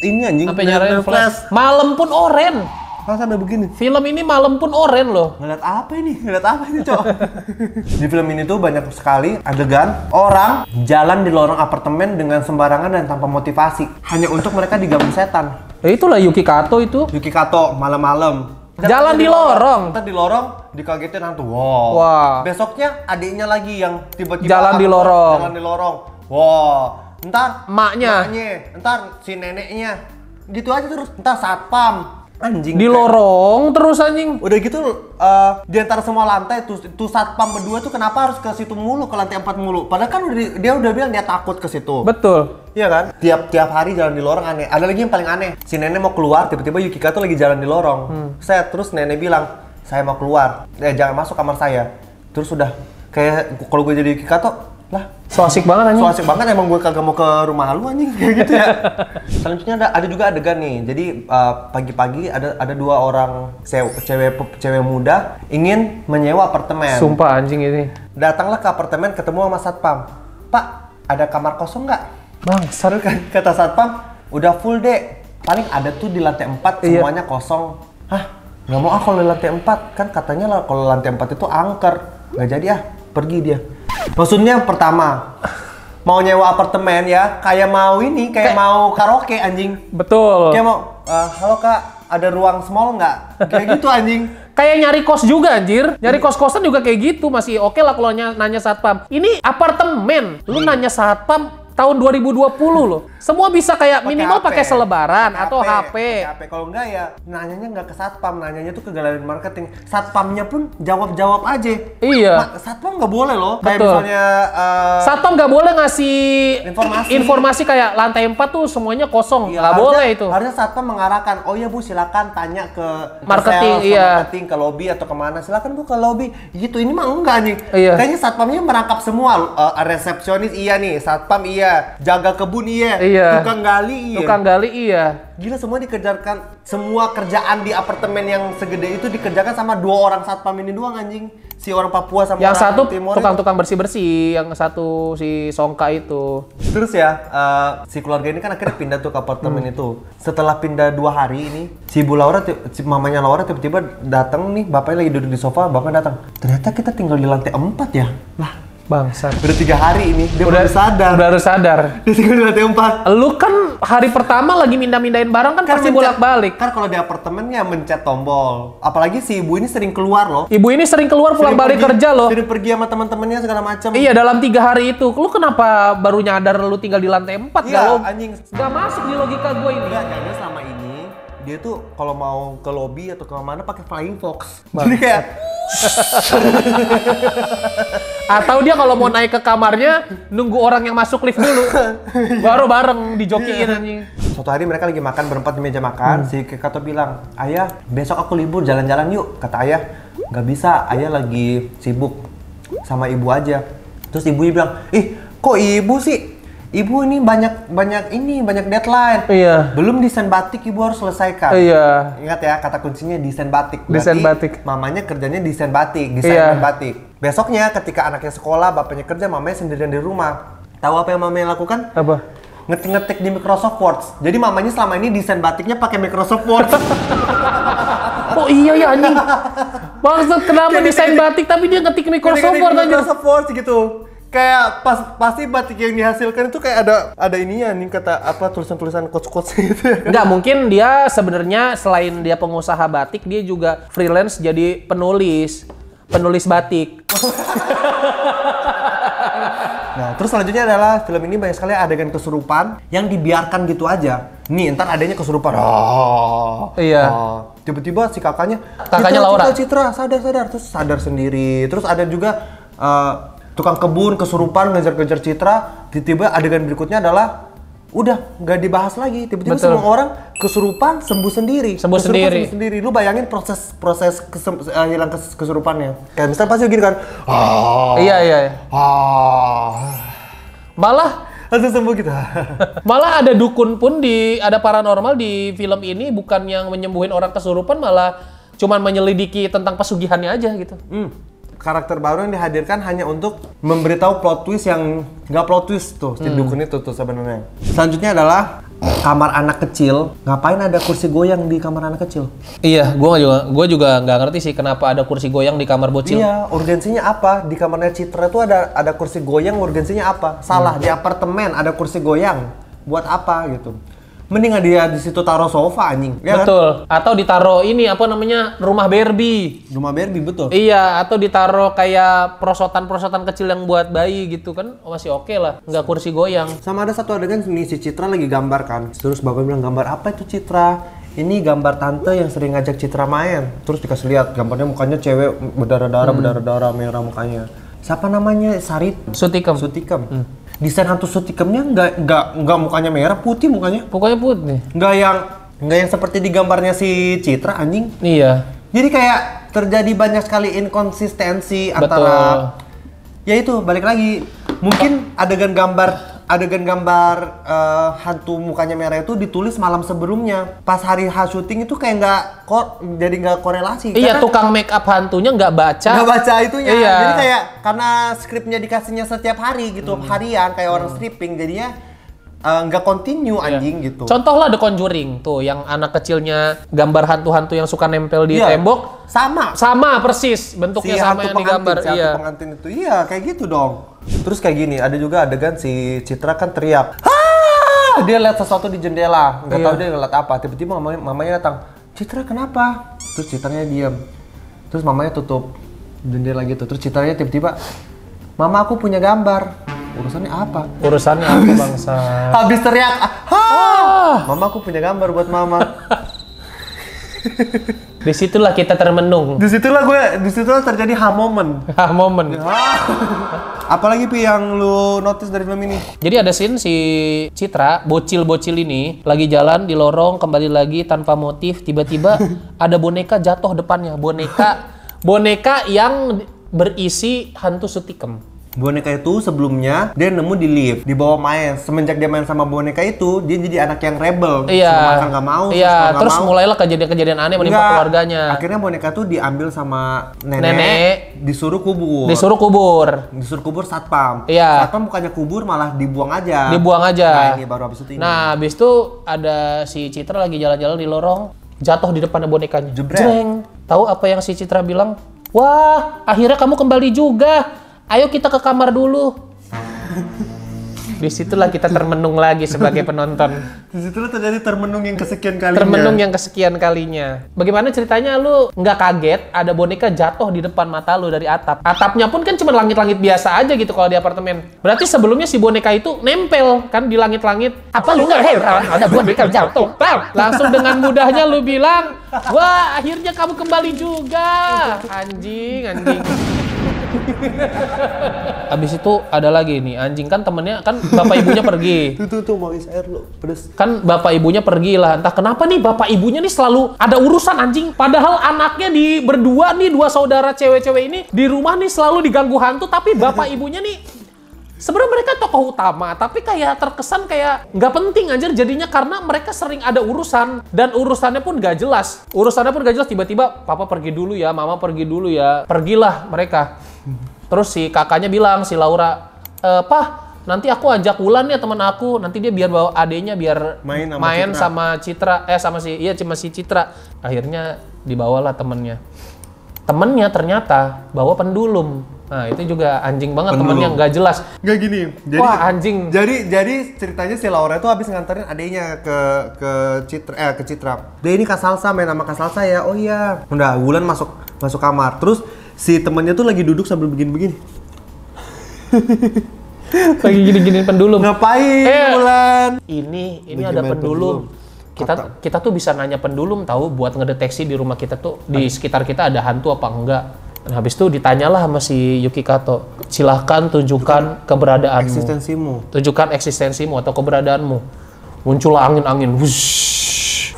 ini anjing sampai nyarain flash. flash. Malam pun oren. Kalau sampai begini. Film ini malam pun oren loh. Ngeliat apa ini? Ngeliat apa ini, Cok? di film ini tuh banyak sekali adegan orang jalan di lorong apartemen dengan sembarangan dan tanpa motivasi, hanya untuk mereka digabung setan. Ya itulah Yuki Kato itu. Yuki Kato malam-malam. Jalan, di lorong. Kita di lorong dikagetin hantu. Wow. Wah. Besoknya adiknya lagi yang tiba-tiba jalan di lorong. Jalan di lorong. Wow ntar maknya maknya ntar si neneknya gitu aja terus ntar satpam anjing di lorong terus anjing udah gitu uh, di antara semua lantai tuh, tuh satpam berdua tuh kenapa harus ke situ mulu ke lantai 4 mulu padahal kan udah, dia udah bilang dia takut ke situ betul iya kan tiap tiap hari jalan di lorong aneh ada lagi yang paling aneh si nenek mau keluar tiba-tiba Yukika tuh lagi jalan di lorong hmm. saya terus nenek bilang saya mau keluar eh jangan masuk kamar saya terus udah kayak kalau gue jadi Yukika tuh lah so asik banget anjing so asik banget emang gue kagak mau ke rumah lu anjing kayak gitu ya selanjutnya ada ada juga adegan nih jadi uh, pagi-pagi uh, ada ada dua orang cewek cewek muda ingin menyewa apartemen sumpah anjing ini datanglah ke apartemen ketemu sama satpam pak ada kamar kosong nggak bang seru kan kata satpam udah full deh paling ada tuh di lantai 4 iya. semuanya kosong hah nggak mau ah kalau lantai 4 kan katanya kalau lantai 4 itu angker nggak jadi ah pergi dia Maksudnya pertama mau nyewa apartemen ya, kayak mau ini, kayak, kayak mau karaoke anjing. Betul. Kayak mau uh, halo Kak, ada ruang small nggak? Kayak gitu anjing. Kayak nyari kos juga anjir. Nyari kos-kosan juga kayak gitu. Masih oke okay lah kalau nanya, nanya satpam. Ini apartemen. Lu iya. nanya satpam tahun 2020 loh. Semua bisa kayak pake minimal pakai selebaran pake atau HP. HP. Kalau enggak ya nanyanya enggak ke satpam, nanyanya tuh ke galerian marketing. Satpamnya pun jawab-jawab aja. Iya. satpam nggak boleh loh. Betul. misalnya uh, satpam nggak boleh ngasih informasi. informasi kayak lantai empat tuh semuanya kosong. Iya, nggak boleh itu. Harusnya satpam mengarahkan, "Oh iya Bu, silakan tanya ke marketing, sales, iya. marketing ke lobby atau kemana. Silakan Bu ke lobby." Gitu. Ini mah enggak nih. Iya. Kayaknya satpamnya merangkap semua uh, resepsionis iya nih, satpam iya iya, jaga kebun iya, iya. tukang gali iya. Tukang gali iya. Gila semua dikerjakan, semua kerjaan di apartemen yang segede itu dikerjakan sama dua orang satpam ini doang anjing. Si orang Papua sama yang orang satu tukang-tukang bersih-bersih, yang satu si Songka itu. Terus ya, uh, si keluarga ini kan akhirnya pindah tuh ke apartemen hmm. itu. Setelah pindah dua hari ini, si Bu Laura, si mamanya Laura tiba-tiba datang nih, bapaknya lagi duduk di sofa, bapaknya datang. Ternyata kita tinggal di lantai empat ya. Lah, Bangsa. Udah tiga hari ini, dia udah, sadar. Udah harus sadar. Dia tinggal di lantai empat. Lu kan hari pertama lagi mindah-mindahin barang kan, kan pasti bolak-balik. Kan kalau di apartemennya mencet tombol. Apalagi si ibu ini sering keluar loh. Ibu ini sering keluar pulang balik pergi, kerja loh. Sering pergi sama teman-temannya segala macam. Iya dalam tiga hari itu. Lu kenapa baru nyadar lu tinggal di lantai empat? Iya gak, anjing. Gak masuk di logika gue ini. Gak ada selama ini dia tuh kalau mau ke lobby atau ke mana pakai flying fox. Jadi kayak atau dia kalau mau naik ke kamarnya nunggu orang yang masuk lift dulu baru bareng dijokiin iya. anjing. Suatu hari mereka lagi makan berempat di meja makan, hmm. si Kekato bilang, "Ayah, besok aku libur jalan-jalan yuk." Kata ayah, nggak bisa, ayah lagi sibuk sama ibu aja." Terus ibu bilang, "Ih, kok ibu sih?" ibu ini banyak banyak ini banyak deadline. Iya. Belum desain batik ibu harus selesaikan. Iya. Ingat ya kata kuncinya desain batik. Desain batik. Mamanya kerjanya desain batik, desain iya. batik. Besoknya ketika anaknya sekolah, bapaknya kerja, mamanya sendirian di rumah. Tahu apa yang mamanya lakukan? Apa? Ngetik-ngetik di Microsoft Word. Jadi mamanya selama ini desain batiknya pakai Microsoft Word. oh iya ya anjing. Maksud kenapa desain batik tapi dia ngetik Microsoft Word aja? Microsoft Word gitu kayak pas pasti batik yang dihasilkan itu kayak ada ada ininya nih kata apa tulisan-tulisan quotes-quotes gitu. Ya. nggak mungkin dia sebenarnya selain dia pengusaha batik, dia juga freelance jadi penulis, penulis batik. nah, terus selanjutnya adalah film ini banyak sekali adegan kesurupan yang dibiarkan gitu aja. Nih, entar adanya kesurupan. Oh. Iya. Oh. Tiba-tiba si kakaknya, kakaknya Laura. Citra, Citra, sadar, sadar. Terus sadar sendiri. Terus ada juga uh, tukang kebun kesurupan ngejar-ngejar Citra tiba-tiba adegan berikutnya adalah udah nggak dibahas lagi tiba-tiba semua orang kesurupan sembuh sendiri sembuh kesurupan sendiri sembuh sendiri lu bayangin proses proses kesem, uh, hilang kes, kesurupannya kayak misal pasti gini kan ah, iya iya, iya. ah. malah langsung sembuh gitu. malah ada dukun pun di ada paranormal di film ini bukan yang menyembuhin orang kesurupan malah cuman menyelidiki tentang pesugihannya aja gitu. Hmm karakter baru yang dihadirkan hanya untuk memberitahu plot twist yang nggak plot twist tuh hmm. di dukun itu tuh sebenarnya. Selanjutnya adalah kamar anak kecil. Ngapain ada kursi goyang di kamar anak kecil? Iya, gua juga gua juga nggak ngerti sih kenapa ada kursi goyang di kamar bocil. Iya, urgensinya apa? Di kamarnya Citra tuh ada ada kursi goyang, urgensinya apa? Salah, hmm. di apartemen ada kursi goyang. Buat apa gitu? mendingan dia di situ taruh sofa anjing. Ya kan? betul. Kan? Atau ditaruh ini apa namanya rumah Barbie. Rumah Barbie betul. Iya, atau ditaruh kayak prosotan-prosotan kecil yang buat bayi gitu kan oh, masih oke okay lah, nggak kursi goyang. Sama ada satu adegan nih si Citra lagi gambar kan. Terus bapak bilang gambar apa itu Citra? ini gambar tante yang sering ngajak Citra main. Terus dikasih lihat gambarnya mukanya cewek berdarah-darah, hmm. berdarah-darah merah mukanya. Siapa namanya? Sarit. Sutikem. Sutikem. Hmm desain hantu sutikemnya nggak nggak nggak mukanya merah putih mukanya pokoknya putih nggak yang nggak yang seperti di gambarnya si Citra anjing iya jadi kayak terjadi banyak sekali inkonsistensi antara ya itu balik lagi mungkin adegan gambar adegan gambar uh, hantu mukanya merah itu ditulis malam sebelumnya. Pas hari H syuting itu kayak nggak kok jadi nggak korelasi. Iya, karena tukang make up hantunya nggak baca. Nggak baca itunya. Iya. Jadi kayak karena skripnya dikasihnya setiap hari gitu, hmm. harian kayak hmm. orang stripping jadinya Eh, nggak uh, continue iya. anjing gitu. Contoh lah The Conjuring tuh yang anak kecilnya gambar hantu-hantu yang suka nempel di yeah. tembok. Sama. Sama persis bentuknya si sama yang digambar. Si iya. pengantin itu iya kayak gitu dong. Terus kayak gini ada juga adegan si Citra kan teriak. Hah! Dia lihat sesuatu di jendela. Nggak yeah. tahu dia ngeliat apa. Tiba-tiba mamanya, mamanya datang. Citra kenapa? Terus Citranya diam. Terus mamanya tutup jendela gitu. Terus Citranya tiba-tiba, mama aku punya gambar urusannya apa? Urusannya apa bangsa? Habis teriak, ah, mama aku punya gambar buat mama. disitulah kita termenung. Disitulah gue, disitulah terjadi ha moment. Ha moment. Ya. Apalagi pi yang lu notice dari film ini? Jadi ada scene si Citra, bocil-bocil ini lagi jalan di lorong kembali lagi tanpa motif, tiba-tiba ada boneka jatuh depannya, boneka boneka yang berisi hantu sutikem boneka itu sebelumnya dia nemu di lift di bawah main semenjak dia main sama boneka itu dia jadi anak yang rebel iya yeah. makan nggak mau iya terus, mulailah kejadian-kejadian aneh menimpa Enggak. keluarganya akhirnya boneka tuh diambil sama nenek, nenek disuruh kubur disuruh kubur disuruh kubur satpam iya satpam bukannya kubur malah dibuang aja dibuang aja nah ini baru habis itu ini. nah habis itu ada si Citra lagi jalan-jalan di lorong jatuh di depan bonekanya Jebret. tahu apa yang si Citra bilang wah akhirnya kamu kembali juga ayo kita ke kamar dulu disitulah kita termenung lagi sebagai penonton disitulah terjadi termenung yang kesekian kalinya termenung yang kesekian kalinya bagaimana ceritanya lu nggak kaget ada boneka jatuh di depan mata lu dari atap atapnya pun kan cuma langit-langit biasa aja gitu kalau di apartemen berarti sebelumnya si boneka itu nempel kan di langit-langit apa lu nggak heran ada boneka jatuh langsung dengan mudahnya lu bilang wah akhirnya kamu kembali juga anjing anjing Abis itu ada lagi nih anjing kan temennya kan bapak ibunya pergi. Tuh tuh tuh mau air lo pedes. Kan bapak ibunya pergi lah. Entah kenapa nih bapak ibunya nih selalu ada urusan anjing. Padahal anaknya di berdua nih dua saudara cewek-cewek ini di rumah nih selalu diganggu hantu. Tapi bapak ibunya nih sebenarnya mereka tokoh utama tapi kayak terkesan kayak nggak penting anjir jadinya karena mereka sering ada urusan dan urusannya pun gak jelas urusannya pun gak jelas tiba-tiba papa pergi dulu ya mama pergi dulu ya pergilah mereka Terus si kakaknya bilang si Laura, e, "Pah, nanti aku ajak Wulan ya teman aku, nanti dia biar bawa adenya biar main sama, main Citra. sama Citra eh sama si iya cuma si Citra." Akhirnya dibawalah temennya. Temennya ternyata bawa pendulum. Nah, itu juga anjing banget Pendulum. temennya nggak jelas. Nggak gini. Jadi, Wah, anjing. Jadi jadi ceritanya si Laura itu habis nganterin adiknya ke ke Citra eh ke Citra. Dia ini Kasalsa main sama Kasalsa ya. Oh iya. Udah, Wulan masuk masuk kamar. Terus si temannya tuh lagi duduk sambil begini-begini. lagi gini-gini pendulum. Ngapain eh, bulan? Ini ini ada pendulum. pendulum. Kita kita tuh bisa nanya pendulum tahu buat ngedeteksi di rumah kita tuh di sekitar kita ada hantu apa enggak. Nah, habis itu ditanyalah sama si Yuki Kato, silahkan tunjukkan Bukan keberadaanmu. Eksistensimu. Tunjukkan eksistensimu atau keberadaanmu. Muncul angin-angin.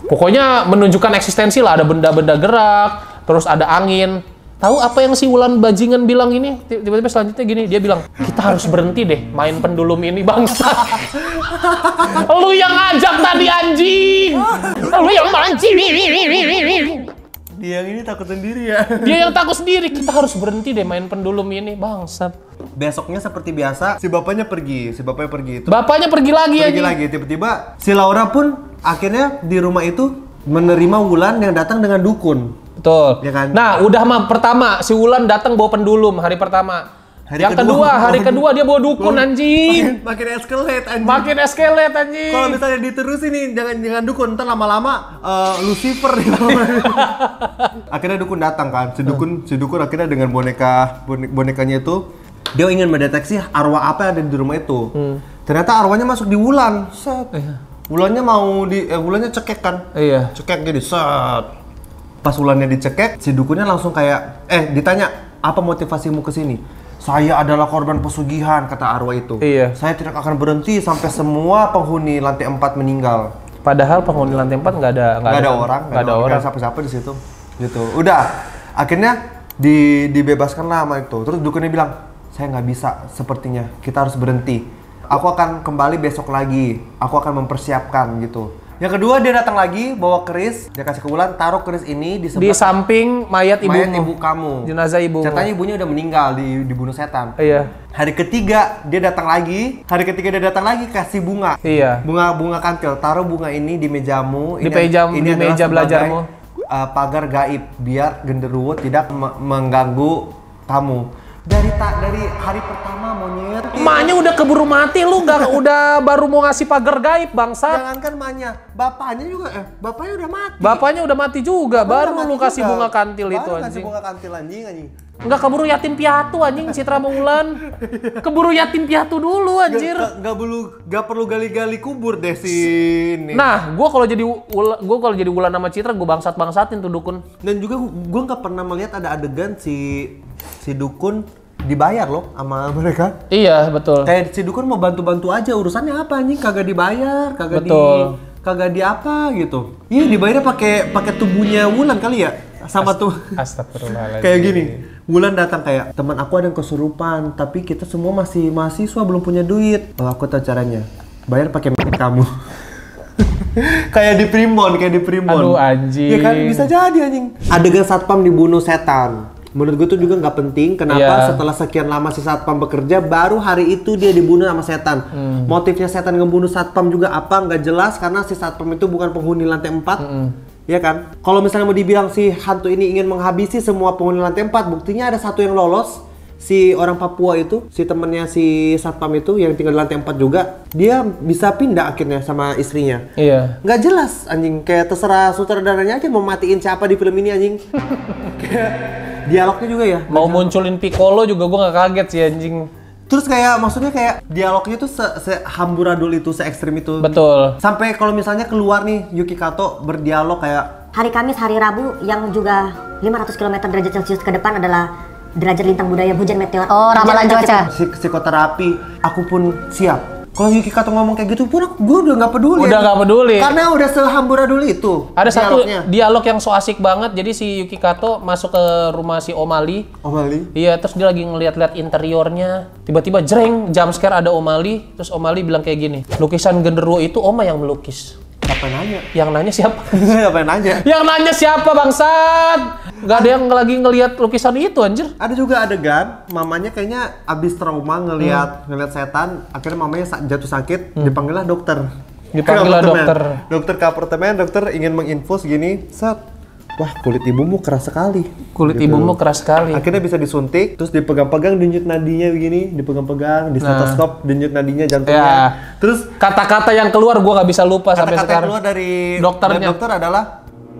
Pokoknya menunjukkan eksistensi lah, ada benda-benda gerak, terus ada angin. Tahu apa yang si Wulan bajingan bilang ini? Tiba-tiba selanjutnya gini, dia bilang, kita harus berhenti deh main pendulum ini bangsa. Lu yang ngajak tadi anjing! Lu yang mancing! Dia yang ini takut sendiri ya. Dia yang takut sendiri. Kita harus berhenti deh main pendulum ini, bangsa. Besoknya seperti biasa, si bapaknya pergi, si bapaknya pergi itu. Bapaknya pergi lagi ya. Pergi lagi, tiba-tiba si Laura pun akhirnya di rumah itu menerima Wulan yang datang dengan dukun. Betul. Ya kan? Nah, udah mah pertama si Wulan datang bawa pendulum hari pertama. Hari yang kedua, kedua hari kedua dia bawa dukun bawa, anjing. Makin, makin escalate anjing. Makin escalate anjing. Kalau misalnya diterusin nih jangan jangan dukun, ntar lama-lama uh, Lucifer nih. akhirnya dukun datang kan. Si dukun, si dukun akhirnya dengan boneka bonekanya itu dia ingin mendeteksi arwah apa yang ada di rumah itu. Hmm. Ternyata arwahnya masuk di Wulan. Set. Iya. Wulannya mau di eh, Wulannya cekek kan? Iya. Cekek jadi set pas ulannya dicekek si dukunnya langsung kayak eh ditanya apa motivasimu ke sini? saya adalah korban pesugihan kata arwah itu iya saya tidak akan berhenti sampai semua penghuni lantai 4 meninggal padahal penghuni lantai 4 nggak ada nggak ada, ada orang nggak ada, ada orang siapa-siapa di situ gitu udah akhirnya di, dibebaskan lama itu terus dukunnya bilang saya nggak bisa sepertinya kita harus berhenti aku akan kembali besok lagi aku akan mempersiapkan gitu yang kedua dia datang lagi bawa keris, dia kasih ke Wulan, taruh keris ini di, di samping mayat ibu mayat ibu kamu. Jenazah ibu. Ceritanya ibunya udah meninggal di dibunuh setan. Iya. Hari ketiga dia datang lagi, hari ketiga dia datang lagi kasih bunga. Iya. Bunga bunga kantil, taruh bunga ini di mejamu. Ini, di meja ini di meja belajarmu. Uh, pagar gaib biar genderuwo tidak me mengganggu kamu dari tak dari hari pertama monyet emaknya udah keburu mati lu nggak udah baru mau ngasih pagar gaib bangsa jangankan emaknya bapaknya juga eh bapaknya udah mati bapaknya udah mati juga bapaknya baru mati lu kasih bunga kantil baru itu anjing kasih bunga kantil anjing anjing Enggak keburu yatim piatu anjing Citra Maulan. Keburu yatim piatu dulu anjir. Enggak perlu enggak perlu gali-gali kubur deh sini. Nah, gua kalau jadi gua kalau jadi Wulan sama Citra gua bangsat-bangsatin tuh dukun. Dan juga gua gak pernah melihat ada adegan si si dukun dibayar loh sama mereka. Iya, betul. Kayak si dukun mau bantu-bantu aja urusannya apa anjing kagak dibayar, kagak betul. di kagak di apa gitu. Iya, dibayar pakai pakai tubuhnya Wulan kali ya. Sama tuh. Astagfirullahaladzim. kayak gini. Wulan datang kayak teman aku ada yang kesurupan, tapi kita semua masih mahasiswa belum punya duit. Oh, aku tahu caranya. Bayar pakai kamu. kayak di Primbon, kayak di Primbon. Aduh anjing. Ya kan bisa jadi anjing. Adegan satpam dibunuh setan menurut gue tuh juga nggak penting kenapa yeah. setelah sekian lama si satpam bekerja baru hari itu dia dibunuh sama setan mm. motifnya setan ngebunuh satpam juga apa nggak jelas karena si satpam itu bukan penghuni lantai 4 mm. ya kan kalau misalnya mau dibilang si hantu ini ingin menghabisi semua penghuni lantai 4 buktinya ada satu yang lolos si orang Papua itu, si temennya si satpam itu yang tinggal di lantai 4 juga, dia bisa pindah akhirnya sama istrinya. Iya. Nggak jelas anjing, kayak terserah sutradaranya aja mau matiin siapa di film ini anjing. kayak dialognya juga ya. Mau munculin Piccolo juga gue nggak kaget sih anjing terus kayak maksudnya kayak dialognya tuh se, se hamburadul itu se ekstrim itu betul sampai kalau misalnya keluar nih Yuki Kato berdialog kayak hari Kamis hari Rabu yang juga 500 km derajat Celcius ke depan adalah derajat lintang budaya hujan meteor. Oh, ramalan cuaca. Psikoterapi, aku pun siap kalau Yuki Kato ngomong kayak gitu pun gue udah nggak peduli udah nggak peduli karena udah dulu itu ada dialognya. satu dialog yang so asik banget jadi si Yuki Kato masuk ke rumah si Omali oh, Omali iya terus dia lagi ngeliat-liat interiornya tiba-tiba jreng jam scare ada Omali terus Omali bilang kayak gini lukisan genderuwo itu Oma yang melukis Siapa yang nanya? Yang nanya siapa? siapa yang nanya? Yang nanya siapa bangsat? Gak ada yang lagi ngelihat lukisan itu anjir. Ada juga adegan, mamanya kayaknya abis trauma ngelihat hmm. ngelihat setan, akhirnya mamanya jatuh sakit, hmm. dipanggillah dokter. Dipanggil dokter. Dokter ke apartemen, dokter ingin menginfus gini, set wah kulit ibumu keras sekali. Kulit gitu. ibumu keras sekali. Akhirnya bisa disuntik, terus dipegang-pegang denyut nadinya begini, dipegang-pegang, di nah. stetoskop nah. denyut nadinya jantungnya. Ya. Terus kata-kata yang keluar gua nggak bisa lupa kata -kata sampai sekarang. Kata-kata keluar dari dokternya. Dari dokter adalah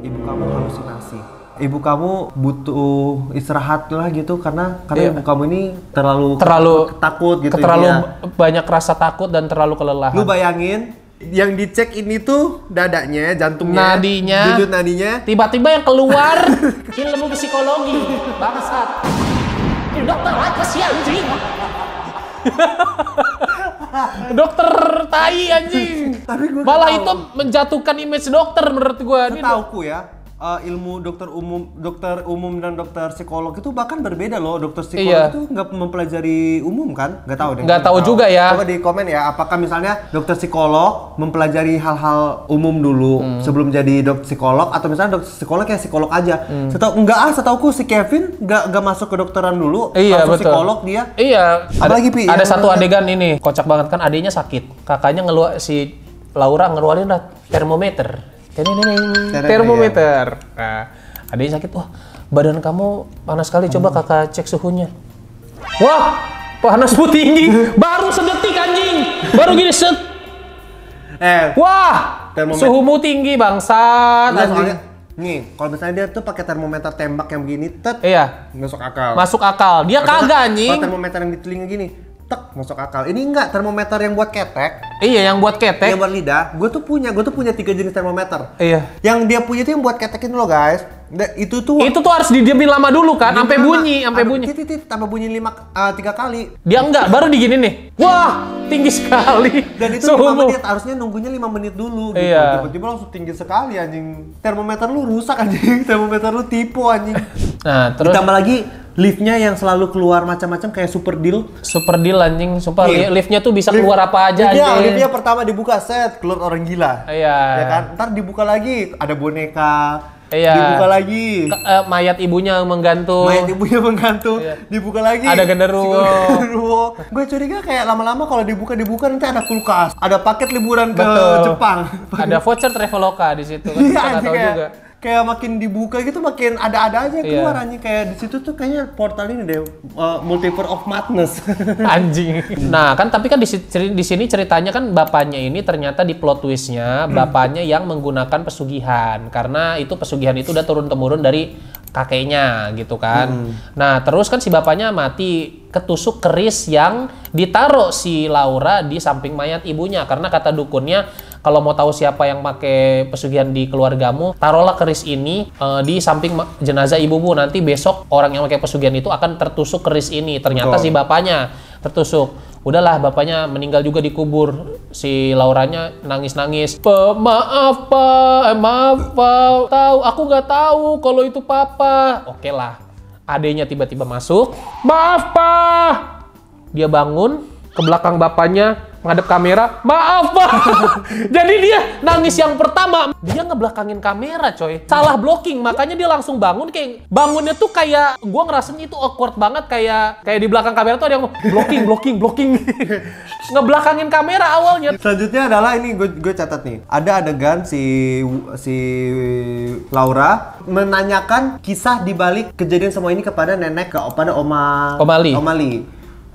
ibu kamu halusinasi. Ibu kamu butuh istirahat lah gitu karena karena yeah. ibu kamu ini terlalu terlalu takut gitu terlalu ya. banyak rasa takut dan terlalu kelelahan. Lu bayangin yang dicek ini tuh dadanya, jantungnya, nadinya, denyut nadinya. Tiba-tiba yang keluar ilmu psikologi, bangsat. Dokter apa ah, sih anjing? dokter tai anjing. Tapi gua Malah tahu. itu menjatuhkan image dokter menurut gua. Ini ku ya, uh, ilmu dokter umum dokter umum dan dokter psikolog itu bahkan berbeda loh dokter psikolog iya. itu nggak mempelajari umum kan nggak tahu deh nggak tahu, juga ya coba di komen ya apakah misalnya dokter psikolog mempelajari hal-hal umum dulu hmm. sebelum jadi dokter psikolog atau misalnya dokter psikolog ya psikolog aja hmm. setahu nggak ah setahuku si Kevin nggak nggak masuk ke dokteran dulu iya, langsung betul. psikolog dia iya ada, pi ada satu adegan ya. ini kocak banget kan adiknya sakit kakaknya ngeluar si Laura ngeluarin lah termometer termometer. Iya. Nah, ada yang sakit, wah badan kamu panas sekali, coba hmm. kakak cek suhunya. Wah, panasmu tinggi, baru sedetik anjing, baru gini set. Eh, wah, termometer. suhumu tinggi bangsat. Nah, soalnya, nih, kalau misalnya dia tuh pakai termometer tembak yang begini, tet, iya. masuk akal. Masuk akal, dia kagak nih. Kalau termometer yang di telinga gini, tek masuk akal. Ini enggak termometer yang buat ketek. Iya, yang buat ketek. Yang buat lidah. Gue tuh punya, gue tuh punya tiga jenis termometer. Iya. Yang dia punya itu yang buat ketekin itu loh guys. Nah, itu tuh itu tuh harus didiamin lama dulu kan sampai bunyi sampai bunyi titit tit, tambah bunyi lima uh, tiga kali dia enggak baru digini nih wah tinggi sekali dan itu lima menit harusnya nunggunya lima menit dulu gitu iya. tiba-tiba langsung tinggi sekali anjing termometer lu rusak anjing termometer lu tipu anjing nah terus ditambah lagi liftnya yang selalu keluar macam-macam kayak super deal super deal anjing super yeah. Iya. liftnya tuh bisa lift, keluar apa aja liftnya, anjing liftnya pertama dibuka set keluar orang gila iya ya kan ntar dibuka lagi ada boneka Iya. Dibuka lagi. K uh, eh, mayat ibunya menggantung. Mayat ibunya menggantung. Iya. Dibuka lagi. Ada genderuwo. genderuwo. Gue curiga kayak lama-lama kalau dibuka dibuka nanti ada kulkas, ada paket liburan ke Jepang. Ada voucher Traveloka di situ. Iya, kan? juga kayak makin dibuka gitu makin ada-ada aja iya. keluar yeah. kayak di situ tuh kayaknya portal ini deh uh, multiverse of madness anjing nah kan tapi kan di sini ceritanya kan bapaknya ini ternyata di plot twistnya bapaknya yang menggunakan pesugihan karena itu pesugihan itu udah turun temurun dari kakeknya gitu kan. Hmm. Nah, terus kan si bapaknya mati ketusuk keris yang ditaruh si Laura di samping mayat ibunya karena kata dukunnya kalau mau tahu siapa yang pakai pesugihan di keluargamu, taruhlah keris ini uh, di samping jenazah ibumu. Nanti besok orang yang pakai pesugihan itu akan tertusuk keris ini. Ternyata Betul. si bapaknya tertusuk udahlah bapaknya meninggal juga dikubur si Lauranya nangis-nangis maaf pak eh, maaf pak tahu aku nggak tahu kalau itu papa oke lah adanya tiba-tiba masuk maaf pak dia bangun ke belakang bapaknya ngadep kamera, maaf pak. Jadi dia nangis yang pertama, dia ngebelakangin kamera coy. Salah blocking, makanya dia langsung bangun kayak bangunnya tuh kayak gua ngerasain itu awkward banget kayak kayak di belakang kamera tuh ada yang blocking, blocking, blocking. ngebelakangin kamera awalnya. Selanjutnya adalah ini gue gue catat nih. Ada adegan si si Laura menanyakan kisah di balik kejadian semua ini kepada nenek kepada oma Omali. Omali.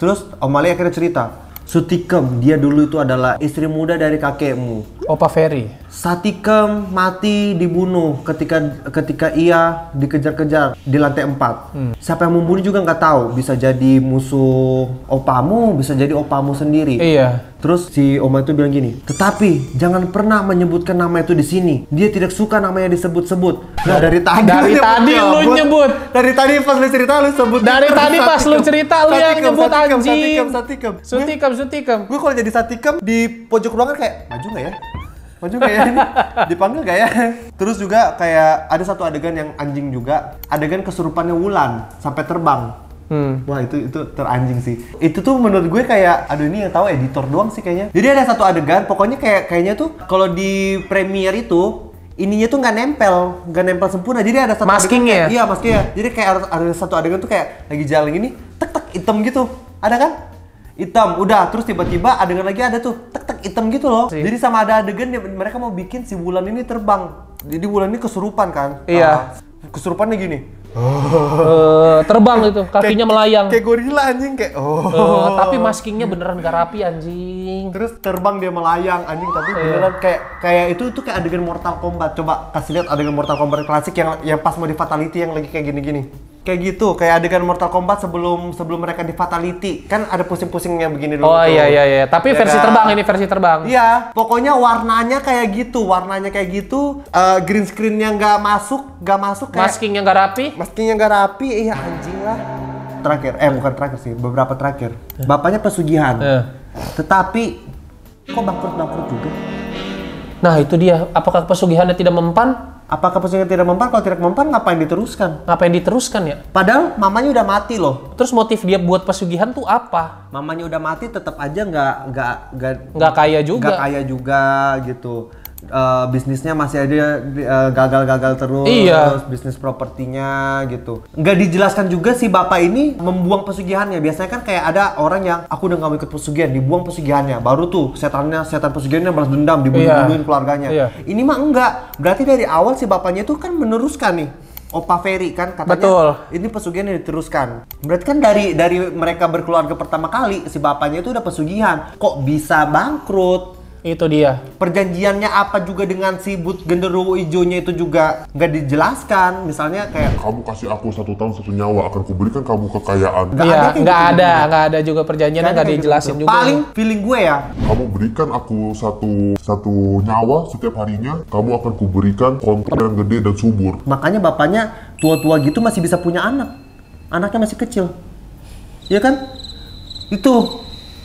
Terus Omali akhirnya cerita, Sutikem, dia dulu itu adalah istri muda dari kakekmu. Opa Ferry. Satikem mati dibunuh ketika ketika ia dikejar-kejar di lantai 4. Hmm. Siapa yang membunuh juga nggak tahu. Bisa jadi musuh opamu, bisa jadi opamu sendiri. Iya. Terus si Oma itu bilang gini, "Tetapi jangan pernah menyebutkan nama itu di sini. Dia tidak suka namanya disebut-sebut." Nah, dari tadi dari tadi lu nyebut. Dari tadi pas lu cerita lu sebut. Dari itu, tadi pas lu cerita lu yang nyebut anjing. Satikem, satikem, satikem. Sutikem, sutikem. Gue kalau jadi satikem di pojok ruangan kayak maju nggak ya? Oh juga ya dipanggil gak ya terus juga kayak ada satu adegan yang anjing juga adegan kesurupannya Wulan sampai terbang Hmm. Wah itu itu teranjing sih. Itu tuh menurut gue kayak aduh ini yang tahu editor doang sih kayaknya. Jadi ada satu adegan, pokoknya kayak kayaknya tuh kalau di premiere itu ininya tuh nggak nempel, nggak nempel sempurna. Jadi ada satu masking ya? Iya masking ya. Jadi kayak ada, ada satu adegan tuh kayak lagi jalan gini, tek tek hitam gitu. Ada kan? hitam udah terus tiba-tiba adegan lagi ada tuh tek tek hitam gitu loh jadi sama ada adegan mereka mau bikin si bulan ini terbang jadi bulan ini kesurupan kan iya uh, kesurupannya gini Oh. Uh, terbang itu kakinya kayak, melayang kayak gorila anjing kayak oh uh, tapi maskingnya beneran gak rapi anjing terus terbang dia melayang anjing tapi eh. beneran kayak kayak itu itu kayak adegan Mortal Kombat coba kasih lihat adegan Mortal Kombat klasik yang yang pas mau di fatality yang lagi kayak gini-gini Kayak gitu, kayak adegan Mortal Kombat sebelum sebelum mereka di fatality. Kan ada pusing-pusingnya begini dulu. Oh iya iya iya, tapi ya versi kan? terbang ini versi terbang. Iya, pokoknya warnanya kayak gitu, warnanya kayak gitu, uh, green screennya nggak masuk, nggak masuk kayak maskingnya nggak rapi. Maskingnya nggak rapi, iya anjing lah. Terakhir, eh bukan terakhir sih, beberapa terakhir. Eh. Bapaknya pesugihan. Uh. Tetapi kok bangkrut-bangkrut juga? Nah, itu dia. Apakah pesugihannya tidak mempan? Apakah posisinya tidak mempan? Kalau tidak mempan, ngapain diteruskan? Ngapain diteruskan ya? Padahal mamanya udah mati loh. Terus motif dia buat pesugihan tuh apa? Mamanya udah mati, tetap aja nggak nggak nggak nggak kaya juga. Nggak kaya juga gitu uh, bisnisnya masih ada gagal eh, gagal-gagal terus, iya. terus bisnis propertinya gitu. Nggak dijelaskan juga si bapak ini membuang pesugihannya. Biasanya kan kayak ada orang yang aku udah nggak mau ikut pesugihan, dibuang pesugihannya. Baru tuh setannya, setan pesugihannya balas dendam, dibunuh-bunuhin iya. keluarganya. Iya. Ini mah enggak. Berarti dari awal si bapaknya itu kan meneruskan nih Opa Ferry kan katanya Betul. ini pesugihan yang diteruskan. Berarti kan dari dari mereka berkeluarga pertama kali si bapaknya itu udah pesugihan. Kok bisa bangkrut? Itu dia. Perjanjiannya apa juga dengan si But Genderuwo Ijonya itu juga nggak dijelaskan. Misalnya kayak kamu kasih aku satu tahun satu nyawa akan kuberikan kamu kekayaan. Gak iya, ada, nggak gitu ada, nggak ada juga perjanjiannya nggak gitu dijelasin juga. Paling feeling gue ya. Kamu berikan aku satu satu nyawa setiap harinya, kamu akan kuberikan kontrol yang gede dan subur. Makanya bapaknya tua-tua gitu masih bisa punya anak. Anaknya masih kecil. Iya kan? Itu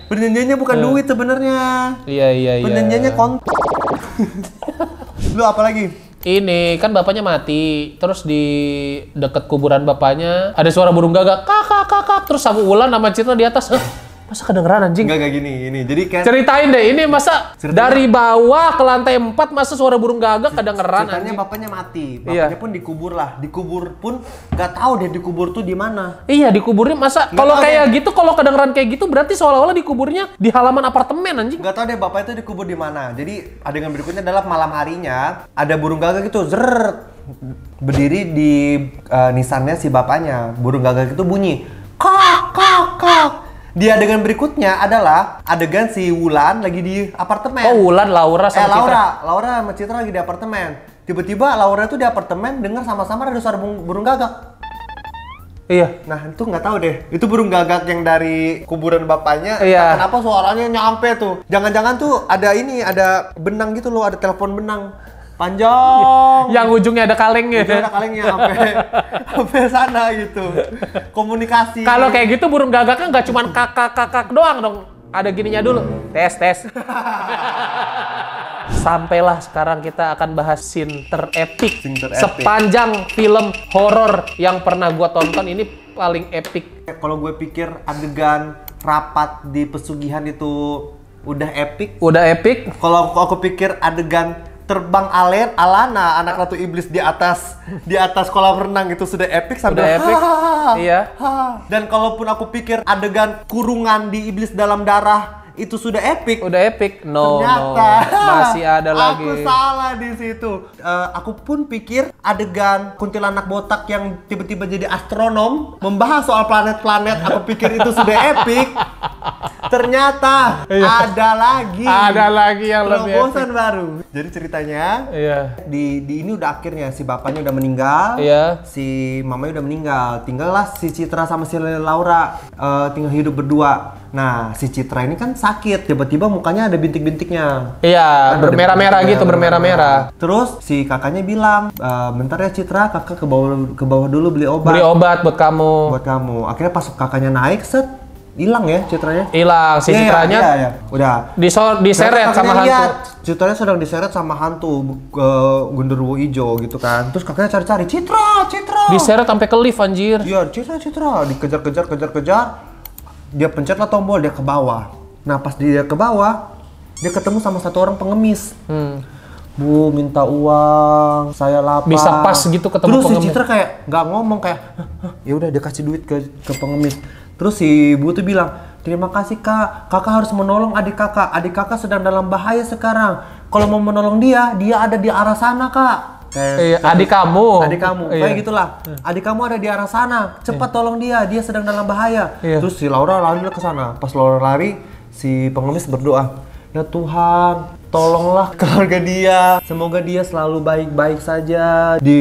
Perjanjiannya bukan uh. duit sebenarnya. Iya iya iya. Perjanjiannya kontrak. Lu apa lagi? ini kan bapaknya mati terus di deket kuburan bapaknya ada suara burung gagak kakak kakak terus sama Ulan sama Citra di atas Masa kedengeran anjing? Enggak, enggak gini, ini Jadi kan Ceritain deh, ini masa Ceritanya... dari bawah ke lantai empat masa suara burung gagak kedengeran Ceritanya bapaknya mati. Iya. Bapaknya iya. pun dikubur lah. Dikubur pun nggak tahu deh dikubur tuh di mana. Iya, dikuburnya masa kalau kayak deh. gitu kalau kedengeran kayak gitu berarti seolah-olah dikuburnya di halaman apartemen anjing. Nggak tahu deh bapaknya itu dikubur di mana. Jadi adegan berikutnya adalah malam harinya ada burung gagak itu zer berdiri di uh, nisannya si bapaknya. Burung gagak itu bunyi kak kak kak di adegan berikutnya adalah adegan si Wulan lagi di apartemen. Oh Wulan, Laura sama eh, Laura, Citra. Laura sama Citra lagi di apartemen. Tiba-tiba Laura itu di apartemen dengar sama-sama ada suara burung, gagak. Iya. Nah itu nggak tahu deh. Itu burung gagak yang dari kuburan bapaknya. Iya. kenapa suaranya nyampe tuh? Jangan-jangan tuh ada ini, ada benang gitu loh, ada telepon benang panjang yang ujungnya ada kalengnya ujungnya ada kalengnya sampai sampai sana gitu komunikasi kalau kayak gitu burung gagak kan nggak cuma kakak kakak doang dong ada gininya dulu tes tes sampailah sekarang kita akan bahas scene terepik sepanjang film horor yang pernah gua tonton ini paling epic kalau gue pikir adegan rapat di pesugihan itu udah epic udah epic kalau aku pikir adegan terbang Alen Alana anak ratu iblis di atas di atas kolam renang itu sudah epic sampai sudah epic. Ha, iya. Ha. Dan kalaupun aku pikir adegan kurungan di iblis dalam darah itu sudah epic. Udah epic. No, Ternyata no. masih ada aku lagi. Aku salah di situ. Uh, aku pun pikir adegan kuntilanak botak yang tiba-tiba jadi astronom membahas soal planet-planet. Aku pikir itu sudah epic. ternyata iya. ada lagi. Ada lagi yang lebih terobosan baru. Jadi ceritanya iya. di di ini udah akhirnya si bapaknya udah meninggal, iya. si mamanya udah meninggal. Tinggallah si Citra sama si Laura uh, tinggal hidup berdua. Nah, si Citra ini kan sakit, tiba-tiba mukanya ada bintik-bintiknya. Iya, bermerah-merah gitu, bermerah-merah. Terus si kakaknya bilang, e, bentar ya Citra, kakak ke bawah ke bawah dulu beli obat. Beli obat buat kamu. Buat kamu. Akhirnya pas kakaknya naik, set hilang ya citranya? Hilang si ya, citranya. Ya, ya, ya. Udah. Disor diseret sama hantu. citranya sedang diseret sama hantu ke gundurwo ijo gitu kan. Terus kakaknya cari-cari, "Citra, Citra." Diseret sampai ke lift anjir. Iya, Citra, Citra, dikejar-kejar kejar-kejar. Dia pencet lah tombol dia ke bawah. Nah, pas dia ke bawah, dia ketemu sama satu orang pengemis. Hmm. Bu minta uang, saya lapar. Bisa pas gitu ketemu Terus pengemis. si Citra kayak nggak ngomong kayak, ya udah dia kasih duit ke ke pengemis. Terus si ibu tuh bilang, Terima kasih kak, kakak harus menolong adik kakak. Adik kakak sedang dalam bahaya sekarang. Kalau mau menolong dia, dia ada di arah sana kak. Eh, iya, gitu. adik kamu. Adik kamu, iya. kayak gitulah. Adik kamu ada di arah sana. Cepat iya. tolong dia, dia sedang dalam bahaya. Iya. Terus si Laura lari ke sana. Pas Laura lari, si pengemis berdoa, ya Tuhan, tolonglah keluarga dia semoga dia selalu baik-baik saja di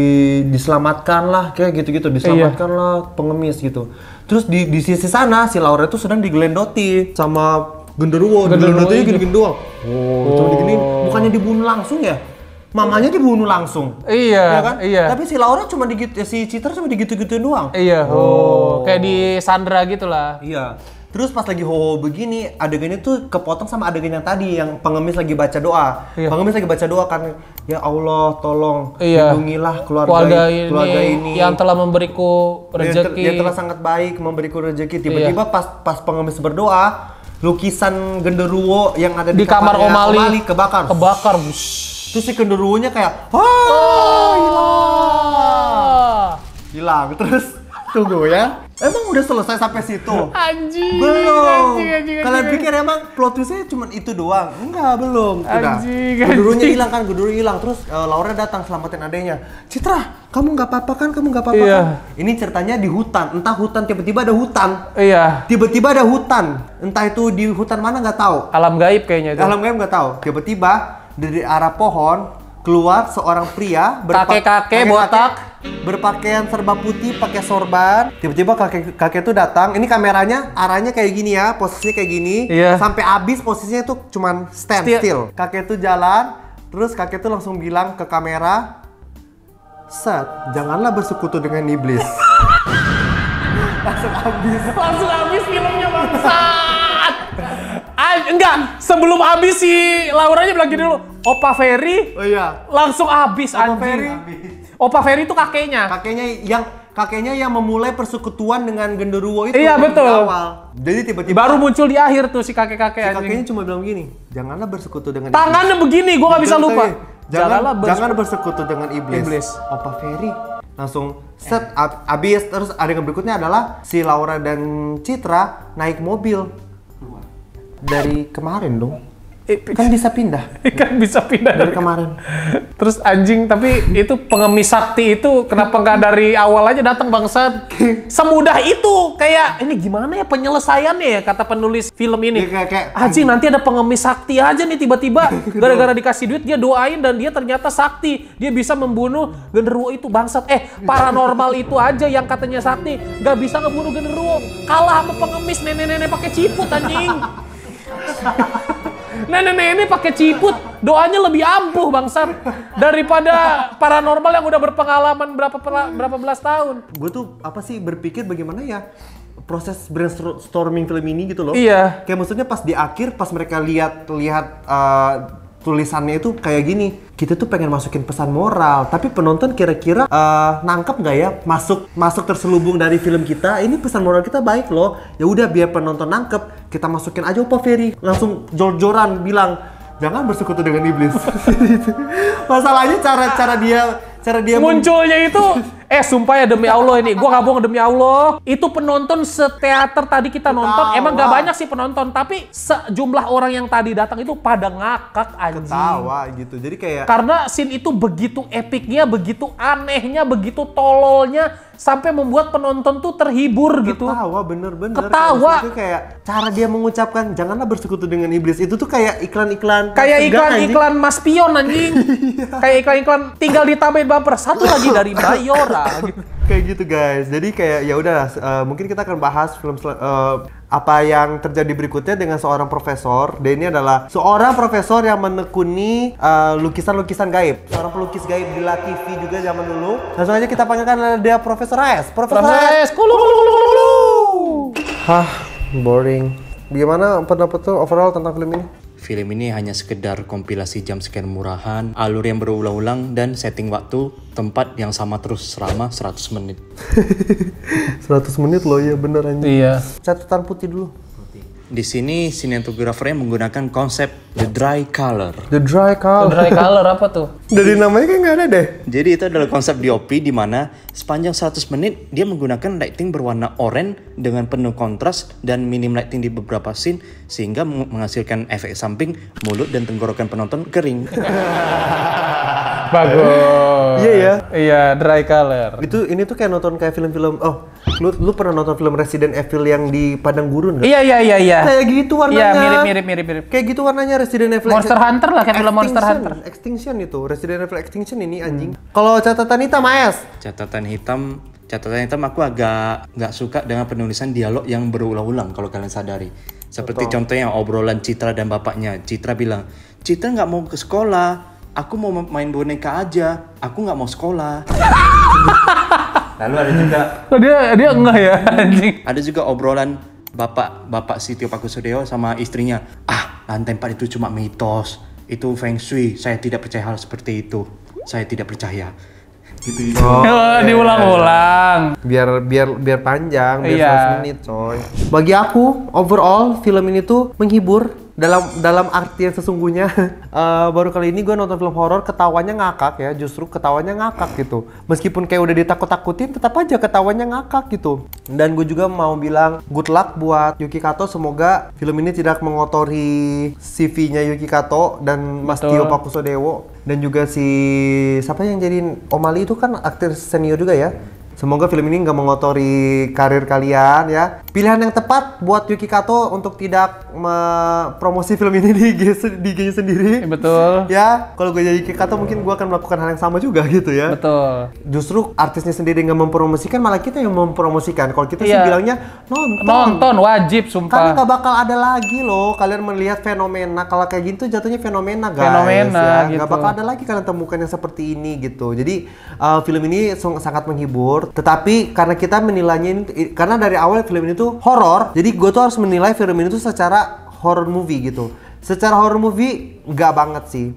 diselamatkanlah kayak gitu-gitu iya. diselamatkanlah iya. pengemis gitu terus di di sisi sana si Laura itu sedang digelendoti sama genderuwo genderuwonya gini-gini doang oh, oh. Gini, bukannya dibunuh langsung ya mamanya dibunuh langsung. Iya. Ya kan? Iya. Tapi si Laura cuma digitu si Citer cuma digitu-gituin doang. Iya. Oh. oh. Kayak di Sandra gitulah Iya. Terus pas lagi ho, -ho begini, adegannya tuh kepotong sama adegan yang tadi yang pengemis lagi baca doa. Iya. Pengemis lagi baca doa kan, ya Allah tolong iya. lindungilah keluarga, keluarga, ini, keluarga ini yang telah memberiku rezeki. Yang, ter, telah sangat baik memberiku rezeki. Tiba-tiba iya. pas pas pengemis berdoa, lukisan genderuwo yang ada di, di kamar Omali, Omali kebakar. Kebakar. Wush. Terus si genderuwonya kayak, ah, oh, hilang. Hilang. Terus Tunggu ya. Emang udah selesai sampai situ? Anjing. Belum. Anjing, anjing, Kalian pikir emang plot twistnya cuma itu doang? Enggak, belum. Udah. Gudurunya hilang kan, guduru hilang. Terus uh, Laura datang selamatin adanya. Citra, kamu nggak apa-apa kan? Kamu nggak apa-apa iya. kan? Ini ceritanya di hutan. Entah hutan tiba-tiba ada hutan. Iya. Tiba-tiba ada hutan. Entah itu di hutan mana nggak tahu. Alam gaib kayaknya itu. Alam gaib nggak tahu. Tiba-tiba dari arah pohon keluar seorang pria berpakaian kakek-kakek botak berpakaian serba putih pakai sorban tiba-tiba kakek kakek tuh datang ini kameranya arahnya kayak gini ya posisinya kayak gini iya. sampai abis posisinya tuh cuman stand still. still kakek tuh jalan terus kakek tuh langsung bilang ke kamera set janganlah bersekutu dengan iblis langsung abis langsung abis filmnya bangsat enggak sebelum abis sih Lauranya bilang gini dulu Opa Ferry oh iya langsung abis Opa anjing Ferry. Opa Ferry itu kakeknya. Kakeknya yang kakeknya yang memulai persekutuan dengan genderuwo itu. Iya betul. Di awal. Jadi tiba-tiba baru muncul di akhir tuh si kakek-kakek si kakeknya cuma bilang gini, "Janganlah bersekutu dengan Tangannya iblis. begini, gua nggak bisa lupa. Jangan, janganlah bersekutu. jangan bersekutu dengan iblis. iblis. Opa Ferry langsung set ab, abis terus yang berikutnya adalah si Laura dan Citra naik mobil dari kemarin dong kan bisa pindah kan bisa pindah dari, dari kemarin terus anjing tapi itu pengemis sakti itu kenapa nggak dari awal aja datang bangsat semudah itu kayak ini gimana ya penyelesaiannya ya kata penulis film ini ya, kayak, kayak, anjing nanti ada pengemis sakti aja nih tiba-tiba gitu. gara-gara dikasih duit dia doain dan dia ternyata sakti dia bisa membunuh genderuwo itu bangsat eh paranormal itu aja yang katanya sakti nggak bisa ngebunuh genderuwo kalah sama pengemis nenek-nenek pakai ciput anjing Nenek-nenek ini pakai ciput, doanya lebih ampuh Bang bangsat daripada paranormal yang udah berpengalaman berapa berapa belas tahun. Gue tuh apa sih berpikir bagaimana ya proses brainstorming film ini gitu loh. Iya. Kayak maksudnya pas di akhir pas mereka lihat lihat uh, eh, tulisannya itu kayak gini kita tuh pengen masukin pesan moral tapi penonton kira-kira uh, nangkep nggak ya masuk masuk terselubung dari film kita ini pesan moral kita baik loh ya udah biar penonton nangkep kita masukin aja Opa Ferry langsung jor-joran bilang jangan bersekutu dengan iblis masalahnya cara cara dia cara dia munculnya itu Eh sumpah ya demi Allah ini, gue gak bohong demi Allah. Itu penonton seteater tadi kita nonton, emang gak banyak sih penonton, tapi sejumlah orang yang tadi datang itu pada ngakak anjing. Ketawa gitu, jadi kayak... Karena scene itu begitu epiknya, begitu anehnya, begitu tololnya, sampai membuat penonton tuh terhibur Ketawa, gitu. Ketawa bener-bener. Ketawa. Itu kayak cara dia mengucapkan, janganlah bersekutu dengan iblis, itu tuh kayak iklan-iklan. Kayak iklan-iklan mas pion anjing. Iya. kayak iklan-iklan tinggal ditambahin bumper, satu lagi dari Bayor Gitu. kayak gitu guys. Jadi kayak ya udah uh, mungkin kita akan bahas film uh, apa yang terjadi berikutnya dengan seorang profesor. Dan ini adalah seorang profesor yang menekuni eh, lukisan-lukisan uh, gaib. Seorang pelukis gaib di La TV juga zaman dulu. Langsung aja kita panggilkan dia Profesor S. Profesor S. Hah, boring. Bagaimana pendapat tuh overall tentang film ini? Film ini hanya sekedar kompilasi jam scan murahan, alur yang berulang-ulang, dan setting waktu tempat yang sama terus selama 100 menit. 100 menit loh ya bener aja. Iya. Catatan putih dulu. Di sini sinematografernya menggunakan konsep the dry color. The dry color. The dry color apa tuh? Dari namanya kan nggak ada deh. Jadi itu adalah konsep DOP di mana sepanjang 100 menit dia menggunakan lighting berwarna oranye dengan penuh kontras dan minim lighting di beberapa scene sehingga menghasilkan efek samping mulut dan tenggorokan penonton kering. Bagus. Iya ya. Iya, dry color. Itu ini tuh kayak nonton kayak film-film oh, lu lu pernah nonton film Resident Evil yang di Padang Gurun Iya iya iya iya. Kayak gitu warnanya. Iya, mirip mirip mirip mirip. Kayak gitu warnanya Resident Evil. Monster Hunter lah kayak film Monster Hunter. Extinction itu, Resident Evil Extinction ini anjing. Hmm. Kalau catatan hitam Ayas? Catatan hitam catatan hitam aku agak nggak suka dengan penulisan dialog yang berulang-ulang kalau kalian sadari seperti Betul. contohnya obrolan Citra dan bapaknya. Citra bilang, Citra nggak mau ke sekolah. Aku mau main boneka aja. Aku nggak mau sekolah. Lalu ada juga. Oh, dia dia enggak ya Ada juga obrolan bapak bapak si Tio Pakusudeo sama istrinya. Ah, lantai empat itu cuma mitos. Itu feng shui. Saya tidak percaya hal seperti itu. Saya tidak percaya gitu gitu oh, oh iya, diulang-ulang iya, iya. biar biar biar panjang biar yeah. 100 menit coy bagi aku overall film ini tuh menghibur dalam dalam arti yang sesungguhnya uh, baru kali ini gue nonton film horor ketawanya ngakak ya justru ketawanya ngakak gitu meskipun kayak udah ditakut-takutin tetap aja ketawanya ngakak gitu dan gue juga mau bilang good luck buat Yuki Kato semoga film ini tidak mengotori CV-nya Yuki Kato dan Mas Tio Pakusodewo dan juga si siapa yang jadi Omali itu kan aktor senior juga ya Semoga film ini nggak mengotori karir kalian ya. Pilihan yang tepat buat Yuki Kato untuk tidak promosi film ini di IG di IG sendiri. Ya, betul. Ya, kalau gue jadi Yuki Kato mungkin gue akan melakukan hal yang sama juga gitu ya. Betul. Justru artisnya sendiri nggak mempromosikan, malah kita yang mempromosikan. Kalau kita iya. sih bilangnya nonton. Nonton wajib, sumpah. Karena nggak bakal ada lagi loh. Kalian melihat fenomena kalau kayak gitu jatuhnya fenomena guys. Fenomena. Ya. Gitu. Gak bakal ada lagi kalian temukan yang seperti ini gitu. Jadi uh, film ini sangat menghibur tetapi karena kita menilainya karena dari awal film ini tuh horor, jadi gue tuh harus menilai film ini tuh secara horror movie gitu. Secara horror movie nggak banget sih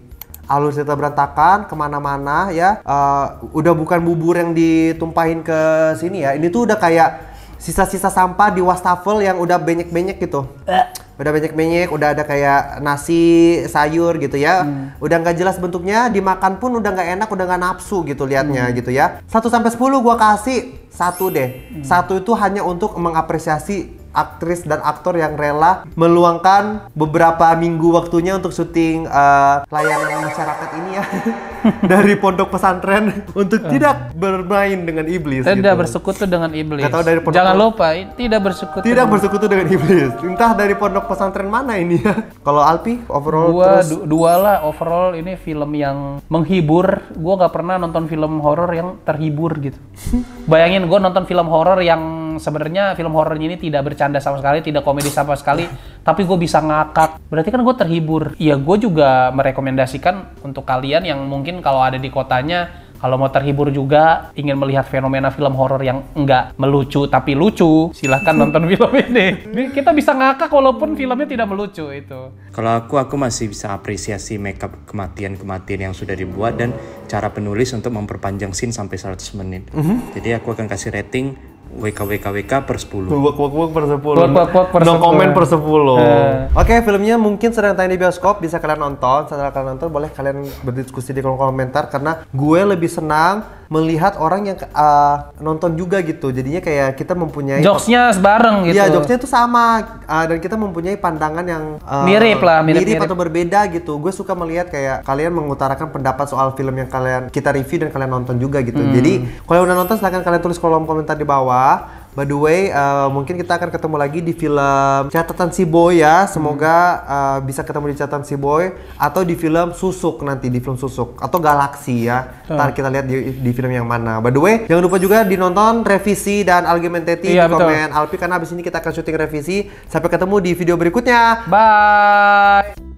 alur cerita berantakan kemana-mana ya uh, udah bukan bubur yang ditumpahin ke sini ya ini tuh udah kayak sisa-sisa sampah di wastafel yang udah banyak-banyak gitu. Eh. Udah banyak-banyak, udah ada kayak nasi, sayur gitu ya. Hmm. Udah nggak jelas bentuknya, dimakan pun udah nggak enak, udah nggak nafsu gitu liatnya hmm. gitu ya. 1 sampai sepuluh gua kasih satu deh. Hmm. Satu itu hanya untuk mengapresiasi aktris dan aktor yang rela meluangkan beberapa minggu waktunya untuk syuting uh, layanan masyarakat ini ya dari pondok pesantren untuk uh. tidak bermain dengan iblis. Tidak gitu. bersekutu dengan iblis. Atau dari pondok Jangan lupa tidak bersekutu. Tidak dengan... bersekutu dengan iblis. Entah dari pondok pesantren mana ini ya. Kalau Alpi overall dua, terus dua lah overall ini film yang menghibur. gue nggak pernah nonton film horor yang terhibur gitu. Bayangin gue nonton film horor yang sebenarnya film horornya ini tidak bercanda sama sekali, tidak komedi sama sekali, tapi gue bisa ngakak. Berarti kan gue terhibur. Iya, gue juga merekomendasikan untuk kalian yang mungkin kalau ada di kotanya kalau mau terhibur juga, ingin melihat fenomena film horor yang enggak melucu tapi lucu, silahkan nonton film ini. Kita bisa ngakak walaupun filmnya tidak melucu itu. Kalau aku, aku masih bisa apresiasi makeup kematian-kematian yang sudah dibuat dan cara penulis untuk memperpanjang scene sampai 100 menit. Mm -hmm. Jadi aku akan kasih rating WK WK WK per 10. Wuk wuk wuk per 10. Wuk wuk wuk per 10. No comment per 10. Uh. Eh. Oke, okay, filmnya mungkin sedang tayang di bioskop, bisa kalian nonton. Setelah kalian nonton boleh kalian berdiskusi di kolom komentar karena gue lebih senang melihat orang yang uh, nonton juga gitu. Jadinya kayak kita mempunyai jokesnya bareng iya, gitu. Iya, jokesnya itu sama uh, dan kita mempunyai pandangan yang uh, mirip lah, mirip, mirip, mirip atau berbeda gitu. Gue suka melihat kayak kalian mengutarakan pendapat soal film yang kalian kita review dan kalian nonton juga gitu. Hmm. Jadi kalau udah nonton silahkan kalian tulis kolom komentar di bawah By the way, uh, mungkin kita akan ketemu lagi di film Catatan Si Boy ya. Semoga uh, bisa ketemu di Catatan Si Boy atau di film Susuk nanti di film Susuk atau Galaksi ya. Ah. Ntar kita lihat di, di film yang mana. By the way, jangan lupa juga dinonton revisi dan argumentatif iya, di komen Alpi karena abis ini kita akan syuting revisi. Sampai ketemu di video berikutnya. Bye.